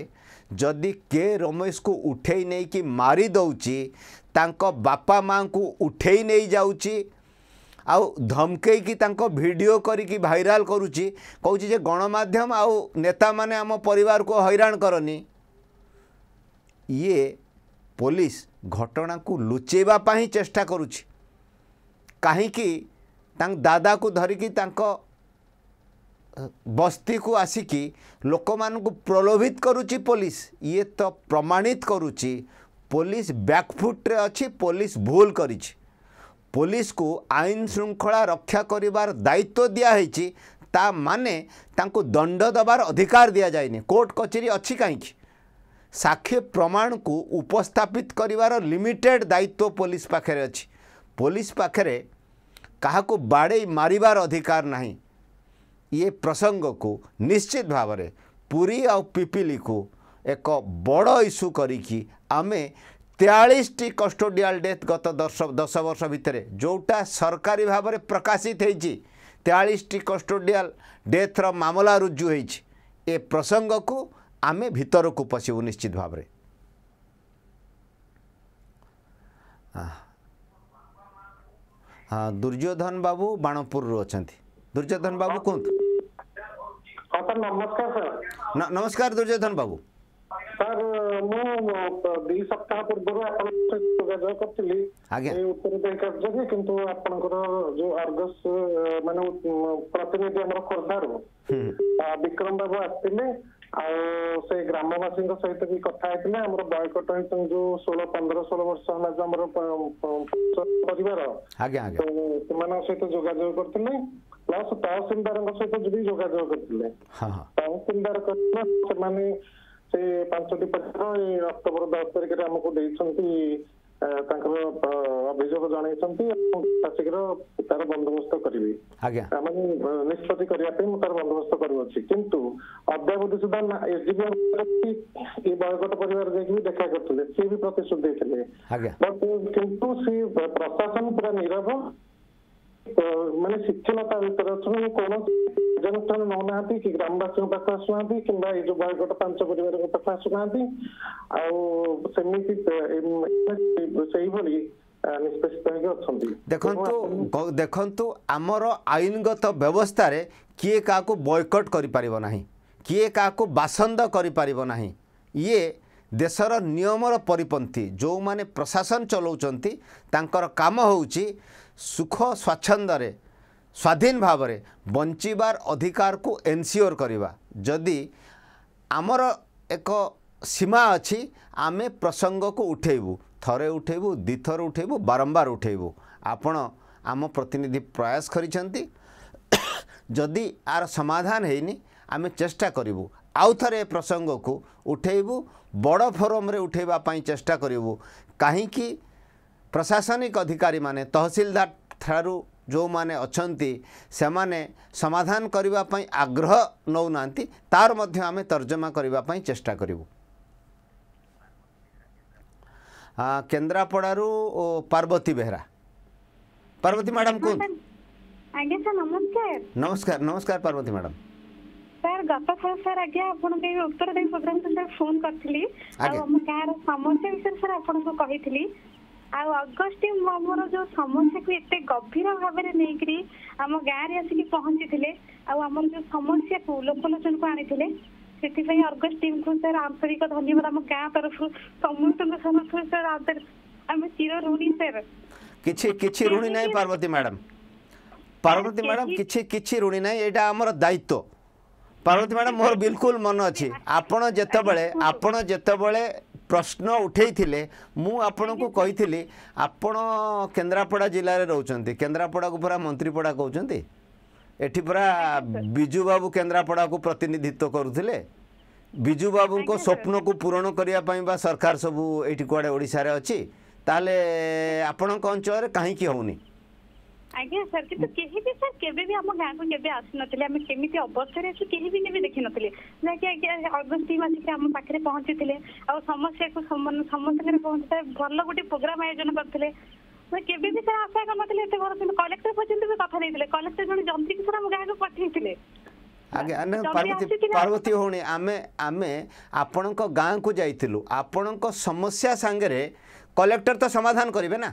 ଯଦି କେ ରମେଶକୁ ଉଠେଇ ନେଇକି ମାରିଦେଉଛି ତାଙ୍କ ବାପା ମାଆଙ୍କୁ ଉଠେଇ ନେଇଯାଉଛି आमकई कि भिडियो करी भाइराल करुच्ची कौच गणमाम आता मैंने आम पर हईराण करनी ये पुलिस घटना को लुचेवा चेष्टा कर दादा को धरिकी बस्ती को आसिकी लोक मान प्रलोभित करुच्ची पुलिस ये तो प्रमाणित करुच्ची पुलिस बैकफुट्रे अच्छी पुलिस भूल करी ପୋଲିସ କୁ ଆଇନ ଶୃଙ୍ଖଳା ରକ୍ଷା କରିବାର ଦାୟିତ୍ୱ ଦିଆହେଇଛି ତା ମାନେ ତାଙ୍କୁ ଦଣ୍ଡ ଦେବାର ଅଧିକାର ଦିଆଯାଇନି କୋର୍ଟ କଚେରୀ ଅଛି କାହିଁକି ସାକ୍ଷୀ ପ୍ରମାଣକୁ ଉପସ୍ଥାପିତ କରିବାର ଲିମିଟେଡ଼ ଦାୟିତ୍ୱ ପୋଲିସ ପାଖରେ ଅଛି ପୋଲିସ ପାଖରେ କାହାକୁ ବାଡ଼େଇ ମାରିବାର ଅଧିକାର ନାହିଁ ଇଏ ପ୍ରସଙ୍ଗକୁ ନିଶ୍ଚିତ ଭାବରେ ପୁରୀ ଆଉ ପିପିଲିକୁ ଏକ ବଡ଼ ଇସ୍ୟୁ କରିକି ଆମେ टी कष्टोडल डेथ गत दस वर्षभित्र जोटा सरकारी भावना प्रकाशित हुन्छ तेयालिस टी कष्टोडियाल डेथ रो मामला रुजु है ए प्रसङ्गको आमे भुक्सु निश्चित भावना दुर्योधन बाबू बाणपुर बाबु बाणपुरु अधन बाबु कमस्कार नमस्कार नमस्कार दुर्योधन बाबू ସାର୍ ମୁଁ ଦି ସପ୍ତାହ ପୂର୍ବରୁ ଆପଣଙ୍କ ସହିତ ଯୋଗାଯୋଗ କରିଥିଲି ଏ ଉତ୍ତର ପାଇଁ କାର୍ଯ୍ୟ ଯେ କିନ୍ତୁ ଆପଣଙ୍କର ଯୋଉ ଆର୍ଗସ୍ ମାନେ ପ୍ରତିନିଧି ଆମର ଖୋର୍ଦ୍ଧାରୁ ବିକ୍ରମ ବାବୁ ଆସିଥିଲେ ଆଉ ସେ ଗ୍ରାମବାସୀଙ୍କ ସହିତ ବି କଥା ହେଇଥିଲେ ଆମର ବୟକଟ ହେଇଛନ୍ତି ଯୋଉ ଷୋହଳ ପନ୍ଦର ଷୋହଳ ବର୍ଷ ହେଲା ଯୋଉ ଆମର ପରିବାର ସେମାନଙ୍କ ସହିତ ଯୋଗାଯୋଗ କରିଥିଲେ ପ୍ଲସ ତହସିଲଦାରଙ୍କ ସହିତ ବି ଯୋଗାଯୋଗ କରିଥିଲେ ତହସିଲଦାର ସେମାନେ ସେ ପାଞ୍ଚଟି ପାର୍ଟିର ଏଇ ଅକ୍ଟୋବର ଦଶ ତାରିଖରେ ଆମକୁ ଦେଇଛନ୍ତି ତାଙ୍କର ଅଭିଯୋଗ ଜଣାଇଛନ୍ତି ଏବଂ ଶୀଘ୍ର ତାର ବନ୍ଦୋବସ୍ତ କରିବି ମାନେ ନିଷ୍ପତ୍ତି କରିବା ପାଇଁ ମୁଁ ତାର ବନ୍ଦୋବସ୍ତ କରୁଅଛି କିନ୍ତୁ ଅଦ୍ୟାବଧି ସୁଦ୍ଧା ଏସ୍ଡିପି ଏ ବୟଗଟ ପରିବାର ଯାଇକି ବି ଦେଖା କରିଥିଲେ ସିଏ ବି ପ୍ରତିଶ୍ରୁତି ଦେଇଥିଲେ କିନ୍ତୁ ସେ ପ୍ରଶାସନ ପୁରା ନିରବ ମାନେ ଶିକ୍ଷଣତା ଭିତରେ ଅଛନ୍ତି କୌଣସି କାର୍ଯ୍ୟାନୁଷ୍ଠାନ ନଉନାହାନ୍ତି କି ଗ୍ରାମବାସୀଙ୍କ ପାଖକୁ ଆସୁନାହାନ୍ତି କିମ୍ବା ଏଇ ଯୋଉ ବୟଗତ ପାଞ୍ଚ ପରିବାରଙ୍କ ପାଖକୁ ଆସୁନାହାନ୍ତି ଆଉ ସେମିତି ସେଇଭଳି ଦେଖନ୍ତୁ ଦେଖନ୍ତୁ ଆମର ଆଇନଗତ ବ୍ୟବସ୍ଥାରେ କିଏ କାହାକୁ ବୟକଟ୍ କରିପାରିବ ନାହିଁ କିଏ କାହାକୁ ବାସନ୍ଦ କରିପାରିବ ନାହିଁ ଇଏ ଦେଶର ନିୟମର ପରିପନ୍ଥୀ ଯେଉଁମାନେ ପ୍ରଶାସନ ଚଲାଉଛନ୍ତି ତାଙ୍କର କାମ ହେଉଛି ସୁଖ ସ୍ୱାଚ୍ଛନ୍ଦରେ ସ୍ୱାଧୀନ ଭାବରେ ବଞ୍ଚିବାର ଅଧିକାରକୁ ଏନସିଓର କରିବା ଯଦି ଆମର ଏକ ସୀମା ଅଛି ଆମେ ପ୍ରସଙ୍ଗକୁ ଉଠେଇବୁ ଥରେ ଉଠେଇବୁ ଦ୍ୱିଥର ଉଠେଇବୁ ବାରମ୍ବାର ଉଠେଇବୁ ଆପଣ ଆମ ପ୍ରତିନିଧି ପ୍ରୟାସ କରିଛନ୍ତି ଯଦି ଆର ସମାଧାନ ହେଇନି ଆମେ ଚେଷ୍ଟା କରିବୁ ଆଉ ଥରେ ଏ ପ୍ରସଙ୍ଗକୁ ଉଠେଇବୁ ବଡ଼ ଫୋରମ୍ରେ ଉଠେଇବା ପାଇଁ ଚେଷ୍ଟା କରିବୁ କାହିଁକି ପ୍ରଶାସନିକ ଅଧିକାରୀମାନେ ତହସିଲଦାର ଠାରୁ ଯେଉଁମାନେ ଅଛନ୍ତି ସେମାନେ ସମାଧାନ କରିବା ପାଇଁ ଆଗ୍ରହ ନେଉନାହାନ୍ତି ତା'ର ମଧ୍ୟ ଆମେ ତର୍ଜମା କରିବା ପାଇଁ ଚେଷ୍ଟା କରିବୁ କେନ୍ଦ୍ରାପଡ଼ାରୁ ପାର୍ବତୀ ବେହେରା ପାର୍ବତୀ ମ୍ୟାଡ଼ାମ୍ କୁହନ୍ତୁ ନମସ୍କାର ନମସ୍କାର ପାର୍ବତୀ ମ୍ୟାଡ଼ାମ୍ ସାର୍ ଗତଥର ସାର୍ ଆଜ୍ଞା ଆପଣଙ୍କ ଉତ୍ତର ଦେବୀ ଭଦ୍ରଙ୍କ ଫୋନ୍ କରିଥିଲି ଆଉ ଆମ ଗାଁର ସମସ୍ୟା ବିଷୟରେ ସାର୍ ଆପଣଙ୍କୁ କହିଥିଲି ଆଉ ଅଗଷ୍ଟିନ ଆମର ଯୋଉ ସମସ୍ୟାକୁ ଏତେ ଗଭୀର ଭାବରେ ନେଇକିରି ଆମ ଗାଁରେ ଆସିକି ପହଞ୍ଚିଥିଲେ ଆଉ ଆମର ଯୋଉ ସମସ୍ୟାକୁ ଲୋକଲୋଚନକୁ ଆଣିଥିଲେ ସେଥିପାଇଁ ଅର୍ଗସ ଟିମ୍କୁ ସାର୍ ଆନ୍ତରିକ ଧନ୍ୟବାଦ ଆମ ଗାଁ ତରଫରୁ ସମସ୍ତଙ୍କ ସମସ୍ତଙ୍କୁ ସାର୍ ଆନ୍ତରିକ ଆମେ ଚିର ଋଣୀ ସାର୍ କିଛି କିଛି ଋଣୀ ନାହିଁ ପାର୍ବତୀ ମ୍ୟାଡ଼ାମ୍ ପାର୍ବତୀ ମ୍ୟାଡ଼ାମ୍ କିଛି କିଛି ଋଣୀ ନାହିଁ ଏଇଟା ଆମର ଦାୟିତ୍ୱ ପାର୍ବତୀ ମ୍ୟାଡ଼ାମ୍ ମୋର ବିଲକୁଲ ମନେ ଅଛି ଆପଣ ଯେତେବେଳେ ଆପଣ ଯେତେବେଳେ ପ୍ରଶ୍ନ ଉଠାଇଥିଲେ ମୁଁ ଆପଣଙ୍କୁ କହିଥିଲି ଆପଣ କେନ୍ଦ୍ରାପଡ଼ା ଜିଲ୍ଲାରେ ରହୁଛନ୍ତି କେନ୍ଦ୍ରାପଡ଼ାକୁ ପୁରା ମନ୍ତ୍ରୀପଡ଼ା କହୁଛନ୍ତି ଏଠି ପୁରା ବିଜୁବାବୁ କେନ୍ଦ୍ରାପଡ଼ାକୁ ପ୍ରତିନିଧିତ୍ୱ କରୁଥିଲେ ବିଜୁବାବୁଙ୍କ ସ୍ୱପ୍ନକୁ ପୂରଣ କରିବା ପାଇଁ ବା ସରକାର ସବୁ ଏଇଠି କୁଆଡ଼େ ଓଡ଼ିଶାରେ ଅଛି ତାହେଲେ ଆପଣଙ୍କ ଅଞ୍ଚଳରେ କାହିଁକି ହେଉନି ଆଜ୍ଞା ସାର୍ କିନ୍ତୁ କେହି ବି ସାର୍ କେବେ ବି ଆମ ଗାଁକୁ କେବେ ଆସିନଥିଲେ ଆମେ କେମିତି ଅବସ୍ଥାରେ ଅଛୁ କେହି ବି କେବେ ଦେଖିନଥିଲେ ଯାହାକି ଆଜ୍ଞା ଅଗଷ୍ଟ ଟିମ୍ ଆସିକି ଆମ ପାଖରେ ପହଞ୍ଚିଥିଲେ ଆଉ ସମସ୍ୟାକୁ ସମସ୍ତଙ୍କର ପହଞ୍ଚିଥିଲେ ଭଲ ଗୋଟେ ପ୍ରୋଗ୍ରାମ ଆୟୋଜନ କରିଥିଲେ କେବେ ବି ସାର୍ ଆଶା କରିନଥିଲେ ଏତେ ବଡ଼ କିନ୍ତୁ କଲେକ୍ଟର ପର୍ଯ୍ୟନ୍ତ ବି କଥା ଦେଇଥିଲେ କଲେକ୍ଟର ଜଣେ ଯନ୍ତ୍ରୀକୁ ସାର୍ ଆମ ଗାଁକୁ ପଠେଇଥିଲେ ଆଜ୍ଞା ପାର୍ବତୀ ପାର୍ବତୀ ଭଉଣୀ ଆମେ ଆମେ ଆପଣଙ୍କ ଗାଁକୁ ଯାଇଥିଲୁ ଆପଣଙ୍କ ସମସ୍ୟା ସାଙ୍ଗରେ କଲେକ୍ଟର ତ ସମାଧାନ କରିବେ ନା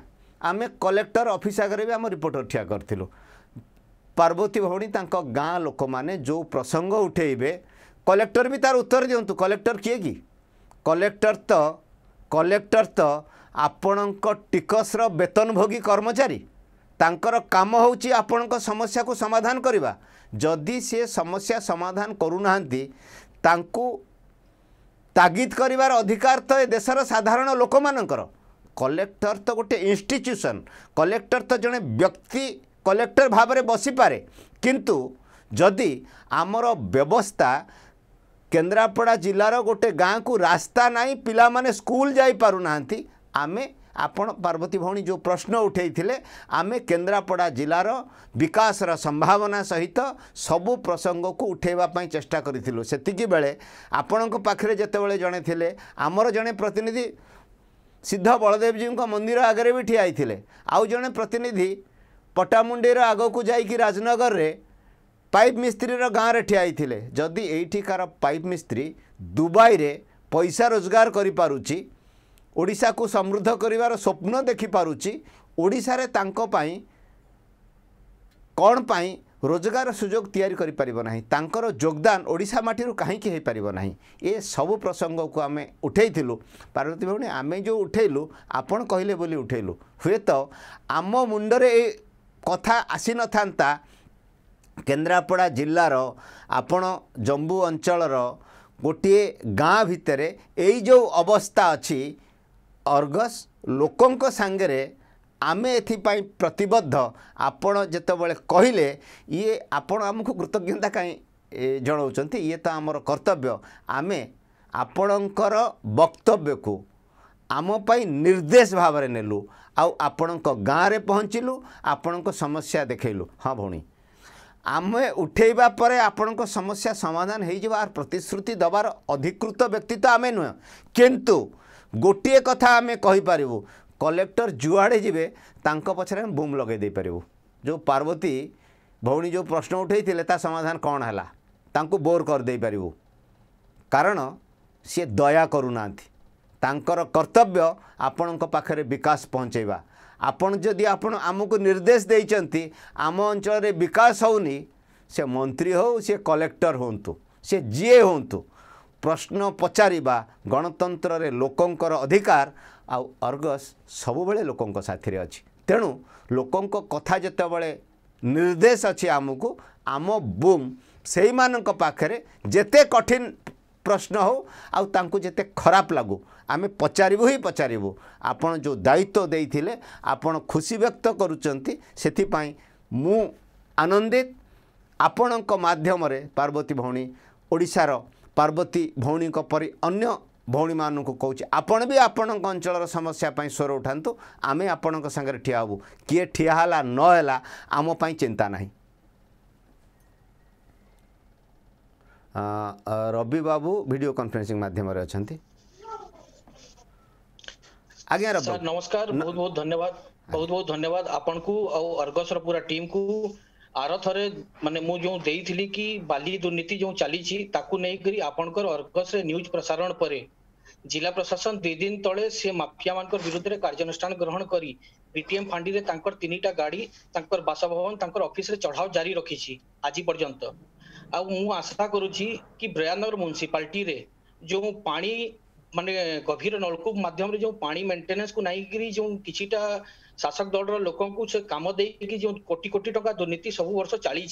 ଆମେ କଲେକ୍ଟର ଅଫିସ୍ ଆଗରେ ବି ଆମ ରିପୋର୍ଟର ଠିଆ କରିଥିଲୁ ପାର୍ବତୀ ଭଉଣୀ ତାଙ୍କ ଗାଁ ଲୋକମାନେ ଯେଉଁ ପ୍ରସଙ୍ଗ ଉଠାଇବେ କଲେକ୍ଟର ବି ତାର ଉତ୍ତର ଦିଅନ୍ତୁ କଲେକ୍ଟର କିଏ କି କଲେକ୍ଟର ତ କଲେକ୍ଟର ତ ଆପଣଙ୍କ ଟିକସର ବେତନଭୋଗୀ କର୍ମଚାରୀ ତାଙ୍କର କାମ ହେଉଛି ଆପଣଙ୍କ ସମସ୍ୟାକୁ ସମାଧାନ କରିବା ଯଦି ସିଏ ସମସ୍ୟା ସମାଧାନ କରୁନାହାନ୍ତି ତାଙ୍କୁ ତାଗିଦ କରିବାର ଅଧିକାର ତ ଏ ଦେଶର ସାଧାରଣ ଲୋକମାନଙ୍କର କଲେକ୍ଟର ତ ଗୋଟେ ଇନଷ୍ଟିଚ୍ୟୁସନ୍ କଲେକ୍ଟର ତ ଜଣେ ବ୍ୟକ୍ତି କଲେକ୍ଟର ଭାବରେ ବସିପାରେ କିନ୍ତୁ ଯଦି ଆମର ବ୍ୟବସ୍ଥା କେନ୍ଦ୍ରାପଡ଼ା ଜିଲ୍ଲାର ଗୋଟେ ଗାଁକୁ ରାସ୍ତା ନାହିଁ ପିଲାମାନେ ସ୍କୁଲ ଯାଇପାରୁନାହାନ୍ତି ଆମେ ଆପଣ ପାର୍ବତୀ ଭଉଣୀ ଯେଉଁ ପ୍ରଶ୍ନ ଉଠାଇଥିଲେ ଆମେ କେନ୍ଦ୍ରାପଡ଼ା ଜିଲ୍ଲାର ବିକାଶର ସମ୍ଭାବନା ସହିତ ସବୁ ପ୍ରସଙ୍ଗକୁ ଉଠାଇବା ପାଇଁ ଚେଷ୍ଟା କରିଥିଲୁ ସେତିକିବେଳେ ଆପଣଙ୍କ ପାଖରେ ଯେତେବେଳେ ଜଣେ ଥିଲେ ଆମର ଜଣେ ପ୍ରତିନିଧି ସିଦ୍ଧ ବଳଦେବଜୀଙ୍କ ମନ୍ଦିର ଆଗରେ ବି ଠିଆ ହୋଇଥିଲେ ଆଉ ଜଣେ ପ୍ରତିନିଧି ପଟ୍ଟାମୁଣ୍ଡେଇର ଆଗକୁ ଯାଇକି ରାଜନଗରରେ ପାଇପ୍ ମିସ୍ତ୍ରୀର ଗାଁରେ ଠିଆ ହୋଇଥିଲେ ଯଦି ଏଇଠିକାର ପାଇପ୍ ମିସ୍ତ୍ରୀ ଦୁବାଇରେ ପଇସା ରୋଜଗାର କରିପାରୁଛି ଓଡ଼ିଶାକୁ ସମୃଦ୍ଧ କରିବାର ସ୍ୱପ୍ନ ଦେଖିପାରୁଛି ଓଡ଼ିଶାରେ ତାଙ୍କ ପାଇଁ କ'ଣ ପାଇଁ ରୋଜଗାର ସୁଯୋଗ ତିଆରି କରିପାରିବ ନାହିଁ ତାଙ୍କର ଯୋଗଦାନ ଓଡ଼ିଶା ମାଟିରୁ କାହିଁକି ହୋଇପାରିବ ନାହିଁ ଏ ସବୁ ପ୍ରସଙ୍ଗକୁ ଆମେ ଉଠାଇଥିଲୁ ପାର୍ବତୀ ଭଉଣୀ ଆମେ ଯେଉଁ ଉଠାଇଲୁ ଆପଣ କହିଲେ ବୋଲି ଉଠାଇଲୁ ହୁଏତ ଆମ ମୁଣ୍ଡରେ ଏ କଥା ଆସିନଥାନ୍ତା କେନ୍ଦ୍ରାପଡ଼ା ଜିଲ୍ଲାର ଆପଣ ଜମ୍ବୁ ଅଞ୍ଚଳର ଗୋଟିଏ ଗାଁ ଭିତରେ ଏଇ ଯେଉଁ ଅବସ୍ଥା ଅଛି ଅର୍ଗସ ଲୋକଙ୍କ ସାଙ୍ଗରେ ଆମେ ଏଥିପାଇଁ ପ୍ରତିବଦ୍ଧ ଆପଣ ଯେତେବେଳେ କହିଲେ ଇଏ ଆପଣ ଆମକୁ କୃତଜ୍ଞତା କାହିଁ ଜଣାଉଛନ୍ତି ଇଏ ତ ଆମର କର୍ତ୍ତବ୍ୟ ଆମେ ଆପଣଙ୍କର ବକ୍ତବ୍ୟକୁ ଆମ ପାଇଁ ନିର୍ଦ୍ଦେଶ ଭାବରେ ନେଲୁ ଆଉ ଆପଣଙ୍କ ଗାଁରେ ପହଞ୍ଚିଲୁ ଆପଣଙ୍କ ସମସ୍ୟା ଦେଖାଇଲୁ ହଁ ଭଉଣୀ ଆମେ ଉଠାଇବା ପରେ ଆପଣଙ୍କ ସମସ୍ୟା ସମାଧାନ ହୋଇଯିବ ଆର୍ ପ୍ରତିଶ୍ରୁତି ଦେବାର ଅଧିକୃତ ବ୍ୟକ୍ତି ତ ଆମେ ନୁହେଁ କିନ୍ତୁ ଗୋଟିଏ କଥା ଆମେ କହିପାରିବୁ କଲେକ୍ଟର ଯୁଆଡ଼େ ଯିବେ ତାଙ୍କ ପଛରେ ଆମେ ବୁମ୍ ଲଗାଇ ଦେଇପାରିବୁ ଯେଉଁ ପାର୍ବତୀ ଭଉଣୀ ଯେଉଁ ପ୍ରଶ୍ନ ଉଠାଇଥିଲେ ତା ସମାଧାନ କ'ଣ ହେଲା ତାଙ୍କୁ ବୋର୍ କରିଦେଇପାରିବୁ କାରଣ ସିଏ ଦୟା କରୁନାହାନ୍ତି ତାଙ୍କର କର୍ତ୍ତବ୍ୟ ଆପଣଙ୍କ ପାଖରେ ବିକାଶ ପହଞ୍ଚାଇବା ଆପଣ ଯଦି ଆପଣ ଆମକୁ ନିର୍ଦ୍ଦେଶ ଦେଇଛନ୍ତି ଆମ ଅଞ୍ଚଳରେ ବିକାଶ ହେଉନି ସେ ମନ୍ତ୍ରୀ ହେଉ ସେ କଲେକ୍ଟର ହୁଅନ୍ତୁ ସେ ଯିଏ ହୁଅନ୍ତୁ ପ୍ରଶ୍ନ ପଚାରିବା ଗଣତନ୍ତ୍ରରେ ଲୋକଙ୍କର ଅଧିକାର ଆଉ ଅର୍ଗସ୍ ସବୁବେଳେ ଲୋକଙ୍କ ସାଥିରେ ଅଛି ତେଣୁ ଲୋକଙ୍କ କଥା ଯେତେବେଳେ ନିର୍ଦ୍ଦେଶ ଅଛି ଆମକୁ ଆମ ବୁମ୍ ସେଇମାନଙ୍କ ପାଖରେ ଯେତେ କଠିନ ପ୍ରଶ୍ନ ହଉ ଆଉ ତାଙ୍କୁ ଯେତେ ଖରାପ ଲାଗୁ ଆମେ ପଚାରିବୁ ହିଁ ପଚାରିବୁ ଆପଣ ଯେଉଁ ଦାୟିତ୍ୱ ଦେଇଥିଲେ ଆପଣ ଖୁସି ବ୍ୟକ୍ତ କରୁଛନ୍ତି ସେଥିପାଇଁ ମୁଁ ଆନନ୍ଦିତ ଆପଣଙ୍କ ମାଧ୍ୟମରେ ପାର୍ବତୀ ଭଉଣୀ ଓଡ଼ିଶାର ପାର୍ବତୀ ଭଉଣୀଙ୍କ ପରି ଅନ୍ୟ भौणी मान को कौच आपण भी आपण अंचल समस्यापाई स्वर उठात आम आपण ठिया हबु किए ठिया नाला आमपाई चिंता ना रवि बाबू भिड कॉन्फ्रेंसिंग माध्यम रे रवि नमस्कार बहुत बहुत धन्यवाद बहुत बहुत धन्यवाद आपन को औ अर्गस पूरा टीम को आरो थरे माने मु कि बाली दुर्नीति जो चली आपन कर अर्गस न्यूज़ प्रसारण परे जिला प्रशासन दिदिन तले से माफिया मान विरुद्ध कार्यानुष्ठान ग्रहण करी बीटीएम फांडी रे तांकर तीनटा गाड़ी तांकर बासभवन तांकर ऑफिस रे चढ़ाव जारी रखी छी आज पर्यंत आ मु आशा करू छी कि ब्रयानगर म्युनिसिपैलिटी रे जो पानी माने गभीर नलकूप माध्यम रे जो पानी मेंटेनेंस को नाइगिरी जो किछीटा शासक दल रोक कम कोटी कोटी टाइम दुर्नीति सब वर्ष चली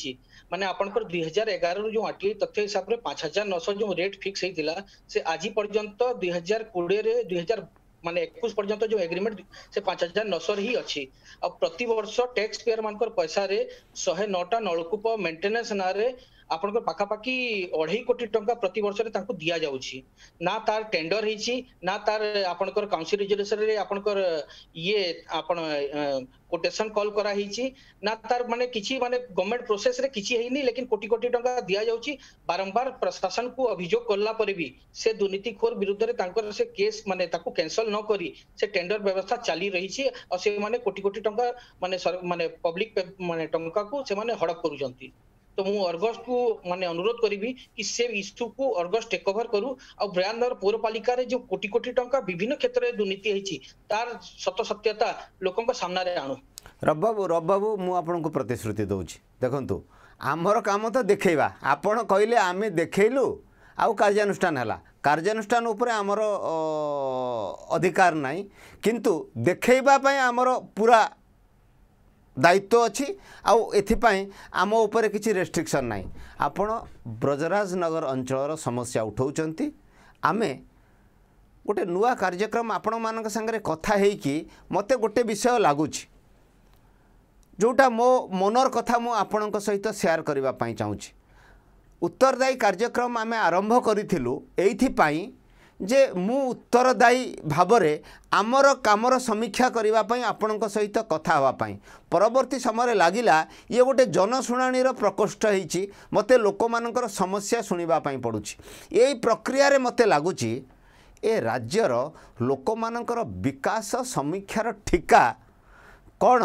मैंने आपंकर दुई हजार एगार जो आर तथ्य हिसाब से पांच हजार नौश जो रेट फिक्स होता से आज पर्यटन दुई हजार कोड़े दुई हजार मान एक पर्यटन जो एग्रीमेंट से पांच हजार नौश रही अच्छी प्रत वर्ष टैक्स पेयर मान पैसा शहे नौटा नलकूप मेन्टेनान्स ना ଆପଣଙ୍କର ପାଖାପାଖି ଅଢେଇ କୋଟି ଟଙ୍କା ପ୍ରତି ବର୍ଷରେ ତାଙ୍କୁ ଦିଆଯାଉଛି ନା ତାର ଟେଣ୍ଡର ହେଇଛି ନା ତାର ଆପଣଙ୍କର କାଉନସିଲ ରିଜଲ୍ୟୁସନରେ ଆପଣଙ୍କର ଇଏ ଆପଣ କୋଟେସନ କଲ୍ କରାହେଇଛି ନା ତାର ମାନେ କିଛି ମାନେ ଗଭର୍ଣ୍ଣମେଣ୍ଟ ପ୍ରୋସେସରେ କିଛି ହେଇନି ଲେକିନ କୋଟି କୋଟି ଟଙ୍କା ଦିଆଯାଉଛି ବାରମ୍ବାର ପ୍ରଶାସନକୁ ଅଭିଯୋଗ କଲା ପରେ ବି ସେ ଦୁର୍ନୀତିଖୋର ବିରୁଦ୍ଧରେ ତାଙ୍କର ସେ କେସ୍ ମାନେ ତାକୁ କ୍ୟାନସଲ ନ କରି ସେ ଟେଣ୍ଡର ବ୍ୟବସ୍ଥା ଚାଲି ରହିଛି ଆଉ ସେମାନେ କୋଟି କୋଟି ଟଙ୍କା ମାନେ ମାନେ ପବ୍ଲିକ ମାନେ ଟଙ୍କାକୁ ସେମାନେ ହଡପ କରୁଛନ୍ତି ତ ମୁଁ ଅର୍ଗସକୁ ମାନେ ଅନୁରୋଧ କରିବି କି ସେ ଇସ୍ୟୁକୁ ଅର୍ଗସ ଟେକ୍ ଓଭର କରୁ ଆଉ ବ୍ରାୟାନଗର ପୌରପାଳିକାରେ ଯେଉଁ କୋଟି କୋଟି ଟଙ୍କା ବିଭିନ୍ନ କ୍ଷେତ୍ରରେ ଦୁର୍ନୀତି ହେଇଛି ତାର ସତସତ୍ୟତା ଲୋକଙ୍କ ସାମ୍ନାରେ ଆଣୁ ରବବାବୁ ରବବାବୁ ମୁଁ ଆପଣଙ୍କୁ ପ୍ରତିଶ୍ରୁତି ଦେଉଛି ଦେଖନ୍ତୁ ଆମର କାମ ତ ଦେଖେଇବା ଆପଣ କହିଲେ ଆମେ ଦେଖେଇଲୁ ଆଉ କାର୍ଯ୍ୟାନୁଷ୍ଠାନ ହେଲା କାର୍ଯ୍ୟାନୁଷ୍ଠାନ ଉପରେ ଆମର ଅଧିକାର ନାହିଁ କିନ୍ତୁ ଦେଖେଇବା ପାଇଁ ଆମର ପୁରା ଦାୟିତ୍ୱ ଅଛି ଆଉ ଏଥିପାଇଁ ଆମ ଉପରେ କିଛି ରେଷ୍ଟ୍ରିକ୍ସନ୍ ନାହିଁ ଆପଣ ବ୍ରଜରାଜନଗର ଅଞ୍ଚଳର ସମସ୍ୟା ଉଠାଉଛନ୍ତି ଆମେ ଗୋଟେ ନୂଆ କାର୍ଯ୍ୟକ୍ରମ ଆପଣମାନଙ୍କ ସାଙ୍ଗରେ କଥା ହେଇକି ମୋତେ ଗୋଟେ ବିଷୟ ଲାଗୁଛି ଯେଉଁଟା ମୋ ମନର କଥା ମୁଁ ଆପଣଙ୍କ ସହିତ ସେୟାର କରିବା ପାଇଁ ଚାହୁଁଛି ଉତ୍ତରଦାୟୀ କାର୍ଯ୍ୟକ୍ରମ ଆମେ ଆରମ୍ଭ କରିଥିଲୁ ଏଇଥିପାଇଁ ଯେ ମୁଁ ଉତ୍ତରଦାୟୀ ଭାବରେ ଆମର କାମର ସମୀକ୍ଷା କରିବା ପାଇଁ ଆପଣଙ୍କ ସହିତ କଥା ହେବା ପାଇଁ ପରବର୍ତ୍ତୀ ସମୟରେ ଲାଗିଲା ଇଏ ଗୋଟେ ଜନଶୁଣାଣୀର ପ୍ରକୋଷ୍ଠ ହେଇଛି ମୋତେ ଲୋକମାନଙ୍କର ସମସ୍ୟା ଶୁଣିବା ପାଇଁ ପଡ଼ୁଛି ଏଇ ପ୍ରକ୍ରିୟାରେ ମୋତେ ଲାଗୁଛି ଏ ରାଜ୍ୟର ଲୋକମାନଙ୍କର ବିକାଶ ସମୀକ୍ଷାର ଠିକା କ'ଣ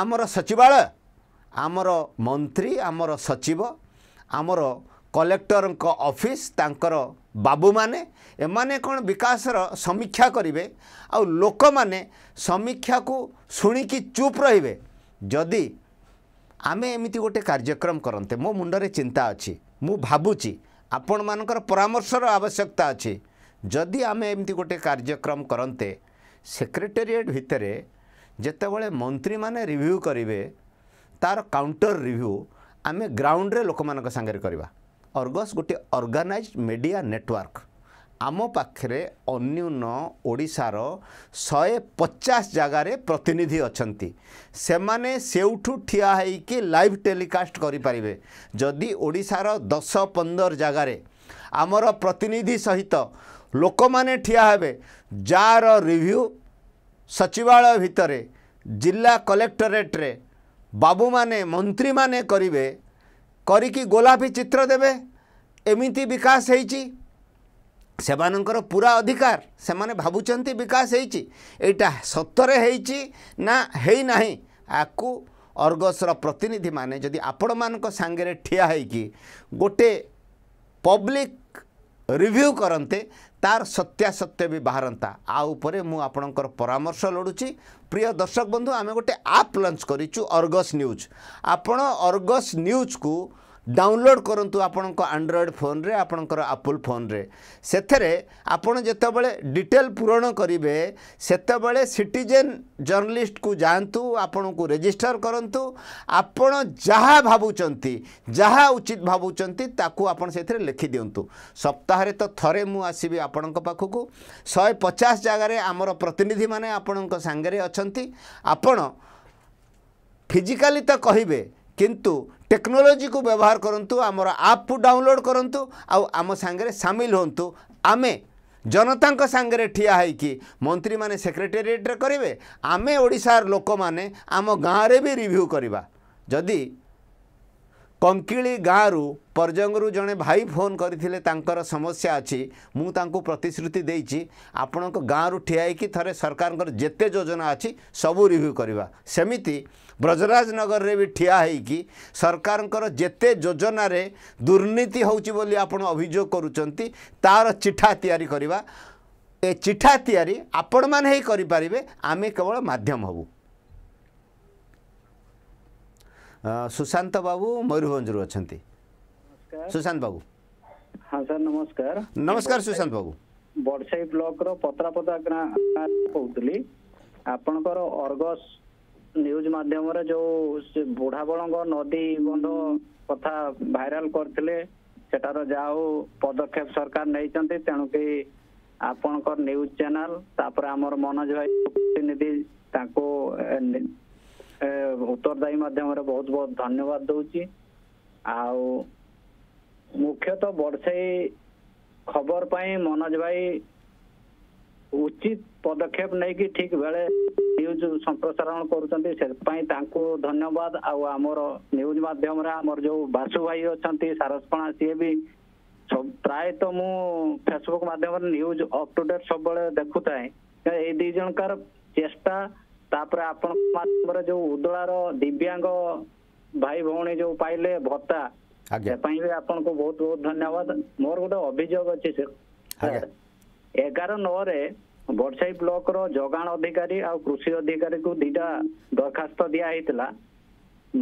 ଆମର ସଚିବାଳୟ ଆମର ମନ୍ତ୍ରୀ ଆମର ସଚିବ ଆମର କଲେକ୍ଟରଙ୍କ ଅଫିସ୍ ତାଙ୍କର ବାବୁମାନେ ଏମାନେ କ'ଣ ବିକାଶର ସମୀକ୍ଷା କରିବେ ଆଉ ଲୋକମାନେ ସମୀକ୍ଷାକୁ ଶୁଣିକି ଚୁପ୍ ରହିବେ ଯଦି ଆମେ ଏମିତି ଗୋଟେ କାର୍ଯ୍ୟକ୍ରମ କରନ୍ତେ ମୋ ମୁଣ୍ଡରେ ଚିନ୍ତା ଅଛି ମୁଁ ଭାବୁଛି ଆପଣମାନଙ୍କର ପରାମର୍ଶର ଆବଶ୍ୟକତା ଅଛି ଯଦି ଆମେ ଏମିତି ଗୋଟେ କାର୍ଯ୍ୟକ୍ରମ କରନ୍ତେ ସେକ୍ରେଟେରିଏଟ୍ ଭିତରେ ଯେତେବେଳେ ମନ୍ତ୍ରୀମାନେ ରିଭ୍ୟୁ କରିବେ ତା'ର କାଉଣ୍ଟର ରିଭ୍ୟୁ ଆମେ ଗ୍ରାଉଣ୍ଡରେ ଲୋକମାନଙ୍କ ସାଙ୍ଗରେ କରିବା ଅର୍ଗସ୍ ଗୋଟିଏ ଅର୍ଗାନାଇଜ୍ ମିଡ଼ିଆ ନେଟୱାର୍କ ଆମ ପାଖରେ ଅନ୍ୟୁନ ଓଡ଼ିଶାର ଶହେ ପଚାଶ ଜାଗାରେ ପ୍ରତିନିଧି ଅଛନ୍ତି ସେମାନେ ସେଉଠୁ ଠିଆ ହେଇକି ଲାଇଭ୍ ଟେଲିକାଷ୍ଟ କରିପାରିବେ ଯଦି ଓଡ଼ିଶାର ଦଶ ପନ୍ଦର ଜାଗାରେ ଆମର ପ୍ରତିନିଧି ସହିତ ଲୋକମାନେ ଠିଆ ହେବେ ଯାହାର ରିଭ୍ୟୁ ସଚିବାଳୟ ଭିତରେ ଜିଲ୍ଲା କଲେକ୍ଟରେଟ୍ରେ ବାବୁମାନେ ମନ୍ତ୍ରୀମାନେ କରିବେ କରିକି ଗୋଲାପୀ ଚିତ୍ର ଦେବେ ଏମିତି ବିକାଶ ହେଇଛି ସେମାନଙ୍କର ପୁରା ଅଧିକାର ସେମାନେ ଭାବୁଛନ୍ତି ବିକାଶ ହେଇଛି ଏଇଟା ସତରେ ହେଇଛି ନା ହେଇନାହିଁ ଆକୁ ଅର୍ଗସର ପ୍ରତିନିଧିମାନେ ଯଦି ଆପଣମାନଙ୍କ ସାଙ୍ଗରେ ଠିଆ ହେଇକି ଗୋଟେ ପବ୍ଲିକ୍ ରିଭ୍ୟୁ କରନ୍ତେ ତାର ସତ୍ୟାସତ୍ୟ ବି ବାହାରନ୍ତା ଆ ଉପରେ ମୁଁ ଆପଣଙ୍କର ପରାମର୍ଶ ଲୋଡ଼ୁଛି ପ୍ରିୟ ଦର୍ଶକ ବନ୍ଧୁ ଆମେ ଗୋଟେ ଆପ୍ ଲଞ୍ଚ କରିଛୁ ଅର୍ଗସ୍ ନ୍ୟୁଜ୍ ଆପଣ ଅର୍ଗସ୍ ନ୍ୟୁଜ୍କୁ ଡାଉନଲୋଡ଼୍ କରନ୍ତୁ ଆପଣଙ୍କ ଆଣ୍ଡ୍ରଏଡ଼୍ ଫୋନ୍ରେ ଆପଣଙ୍କର ଆପଲ୍ ଫୋନ୍ରେ ସେଥିରେ ଆପଣ ଯେତେବେଳେ ଡିଟେଲ୍ ପୂରଣ କରିବେ ସେତେବେଳେ ସିଟିଜେନ୍ ଜର୍ଣ୍ଣଲିଷ୍ଟକୁ ଯାଆନ୍ତୁ ଆପଣଙ୍କୁ ରେଜିଷ୍ଟର କରନ୍ତୁ ଆପଣ ଯାହା ଭାବୁଛନ୍ତି ଯାହା ଉଚିତ ଭାବୁଛନ୍ତି ତାକୁ ଆପଣ ସେଥିରେ ଲେଖିଦିଅନ୍ତୁ ସପ୍ତାହରେ ତ ଥରେ ମୁଁ ଆସିବି ଆପଣଙ୍କ ପାଖକୁ ଶହେ ପଚାଶ ଜାଗାରେ ଆମର ପ୍ରତିନିଧିମାନେ ଆପଣଙ୍କ ସାଙ୍ଗରେ ଅଛନ୍ତି ଆପଣ ଫିଜିକାଲି ତ କହିବେ କିନ୍ତୁ ଟେକ୍ନୋଲୋଜିକୁ ବ୍ୟବହାର କରନ୍ତୁ ଆମର ଆପ୍କୁ ଡାଉନଲୋଡ଼୍ କରନ୍ତୁ ଆଉ ଆମ ସାଙ୍ଗରେ ସାମିଲ ହୁଅନ୍ତୁ ଆମେ ଜନତାଙ୍କ ସାଙ୍ଗରେ ଠିଆ ହୋଇକି ମନ୍ତ୍ରୀମାନେ ସେକ୍ରେଟେରିଏଟ୍ରେ କରିବେ ଆମେ ଓଡ଼ିଶାର ଲୋକମାନେ ଆମ ଗାଁରେ ବି ରିଭ୍ୟୁ କରିବା ଯଦି କଙ୍କିଳି ଗାଁରୁ ପର୍ଯ୍ୟଙ୍ଗରୁ ଜଣେ ଭାଇ ଫୋନ୍ କରିଥିଲେ ତାଙ୍କର ସମସ୍ୟା ଅଛି ମୁଁ ତାଙ୍କୁ ପ୍ରତିଶ୍ରୁତି ଦେଇଛି ଆପଣଙ୍କ ଗାଁରୁ ଠିଆ ହୋଇକି ଥରେ ସରକାରଙ୍କର ଯେତେ ଯୋଜନା ଅଛି ସବୁ ରିଭ୍ୟୁ କରିବା ସେମିତି ବ୍ରଜରାଜନଗରରେ ବି ଠିଆ ହୋଇକି ସରକାରଙ୍କର ଯେତେ ଯୋଜନାରେ ଦୁର୍ନୀତି ହେଉଛି ବୋଲି ଆପଣ ଅଭିଯୋଗ କରୁଛନ୍ତି ତାର ଚିଠା ତିଆରି କରିବା ଏ ଚିଠା ତିଆରି ଆପଣମାନେ ହିଁ କରିପାରିବେ ଆମେ କେବଳ ମାଧ୍ୟମ ହେବୁ ସୁଶାନ୍ତ ବାବୁ ମୟୂରଭଞ୍ଜରୁ ଅଛନ୍ତି ସୁଶାନ୍ତ ବାବୁ ହଁ ସାର୍ ନମସ୍କାର ନମସ୍କାର ସୁଶାନ୍ତ ବାବୁ ବଡ଼ସାହି ବ୍ଲକର ପତ୍ରାପଦା ଗାଁ କହୁଥିଲି ଆପଣଙ୍କର ଅର୍ଗସ ନ୍ୟୁଜ ମାଧ୍ୟମରେ ଯୋଉ ବୁଢ଼ାବଳଙ୍ଗ ନଦୀ ବନ୍ଧ କଥା ଭାଇରାଲ କରିଥିଲେ ସେଠାର ଯାହା ହଉ ପଦକ୍ଷେପ ସରକାର ନେଇଛନ୍ତି ତେଣୁକି ଆପଣଙ୍କର ନ୍ୟୁଜ ଚ୍ୟାନେଲ ତାପରେ ଆମର ମନୋଜ ଭାଇ ପ୍ରତିନିଧି ତାଙ୍କୁ ଉତ୍ତରଦାୟୀ ମାଧ୍ୟମରେ ବହୁତ ବହୁତ ଧନ୍ୟବାଦ ଦଉଛି ଆଉ ମୁଖ୍ୟତଃ ବର୍ଷେଇ ଖବର ପାଇଁ ମନୋଜ ଭାଇ ଉଚିତ ପଦକ୍ଷେପ ନେଇକି ଠିକ ବେଳେ ନ୍ୟୁଜ ସମ୍ପ୍ରସାରଣ କରୁଛନ୍ତି ସେଥିପାଇଁ ତାଙ୍କୁ ଧନ୍ୟବାଦ ଆଉ ଆମର ନ୍ୟୁଜ ମାଧ୍ୟମରେ ଆମର ଯୋଉ ବାସୁ ଭାଇ ଅଛନ୍ତି ସାରସପଣା ସିଏ ବି ପ୍ରାୟତଃ ମୁଁ ଫେସବୁକ୍ ମାଧ୍ୟମରେ ନ୍ୟୁଜ ଅପ ଟୁ ଡେଟ୍ ସବୁବେଳେ ଦେଖୁଥାଏ ଏଇ ଦି ଜଣଙ୍କର ଚେଷ୍ଟା ତାପରେ ଆପଣଙ୍କ ମାଧ୍ୟମରେ ଯୋଉ ଉଦଳାର ଦିବ୍ୟାଙ୍ଗ ଭାଇ ଭଉଣୀ ଯୋଉ ପାଇଲେ ଭତ୍ତା ସେ ପାଇଁ ବି ଆପଣଙ୍କୁ ବହୁତ ବହୁତ ଧନ୍ୟବାଦ ମୋର ଗୋଟେ ଅଭିଯୋଗ ଅଛି ସାର୍ ଏଗାର ନଅରେ ବର୍ଷାଇ ବ୍ଲକର ଯୋଗାଣ ଅଧିକାରୀ ଆଉ କୃଷି ଅଧିକାରୀକୁ ଦୁଇଟା ଦରଖାସ୍ତ ଦିଆହେଇଥିଲା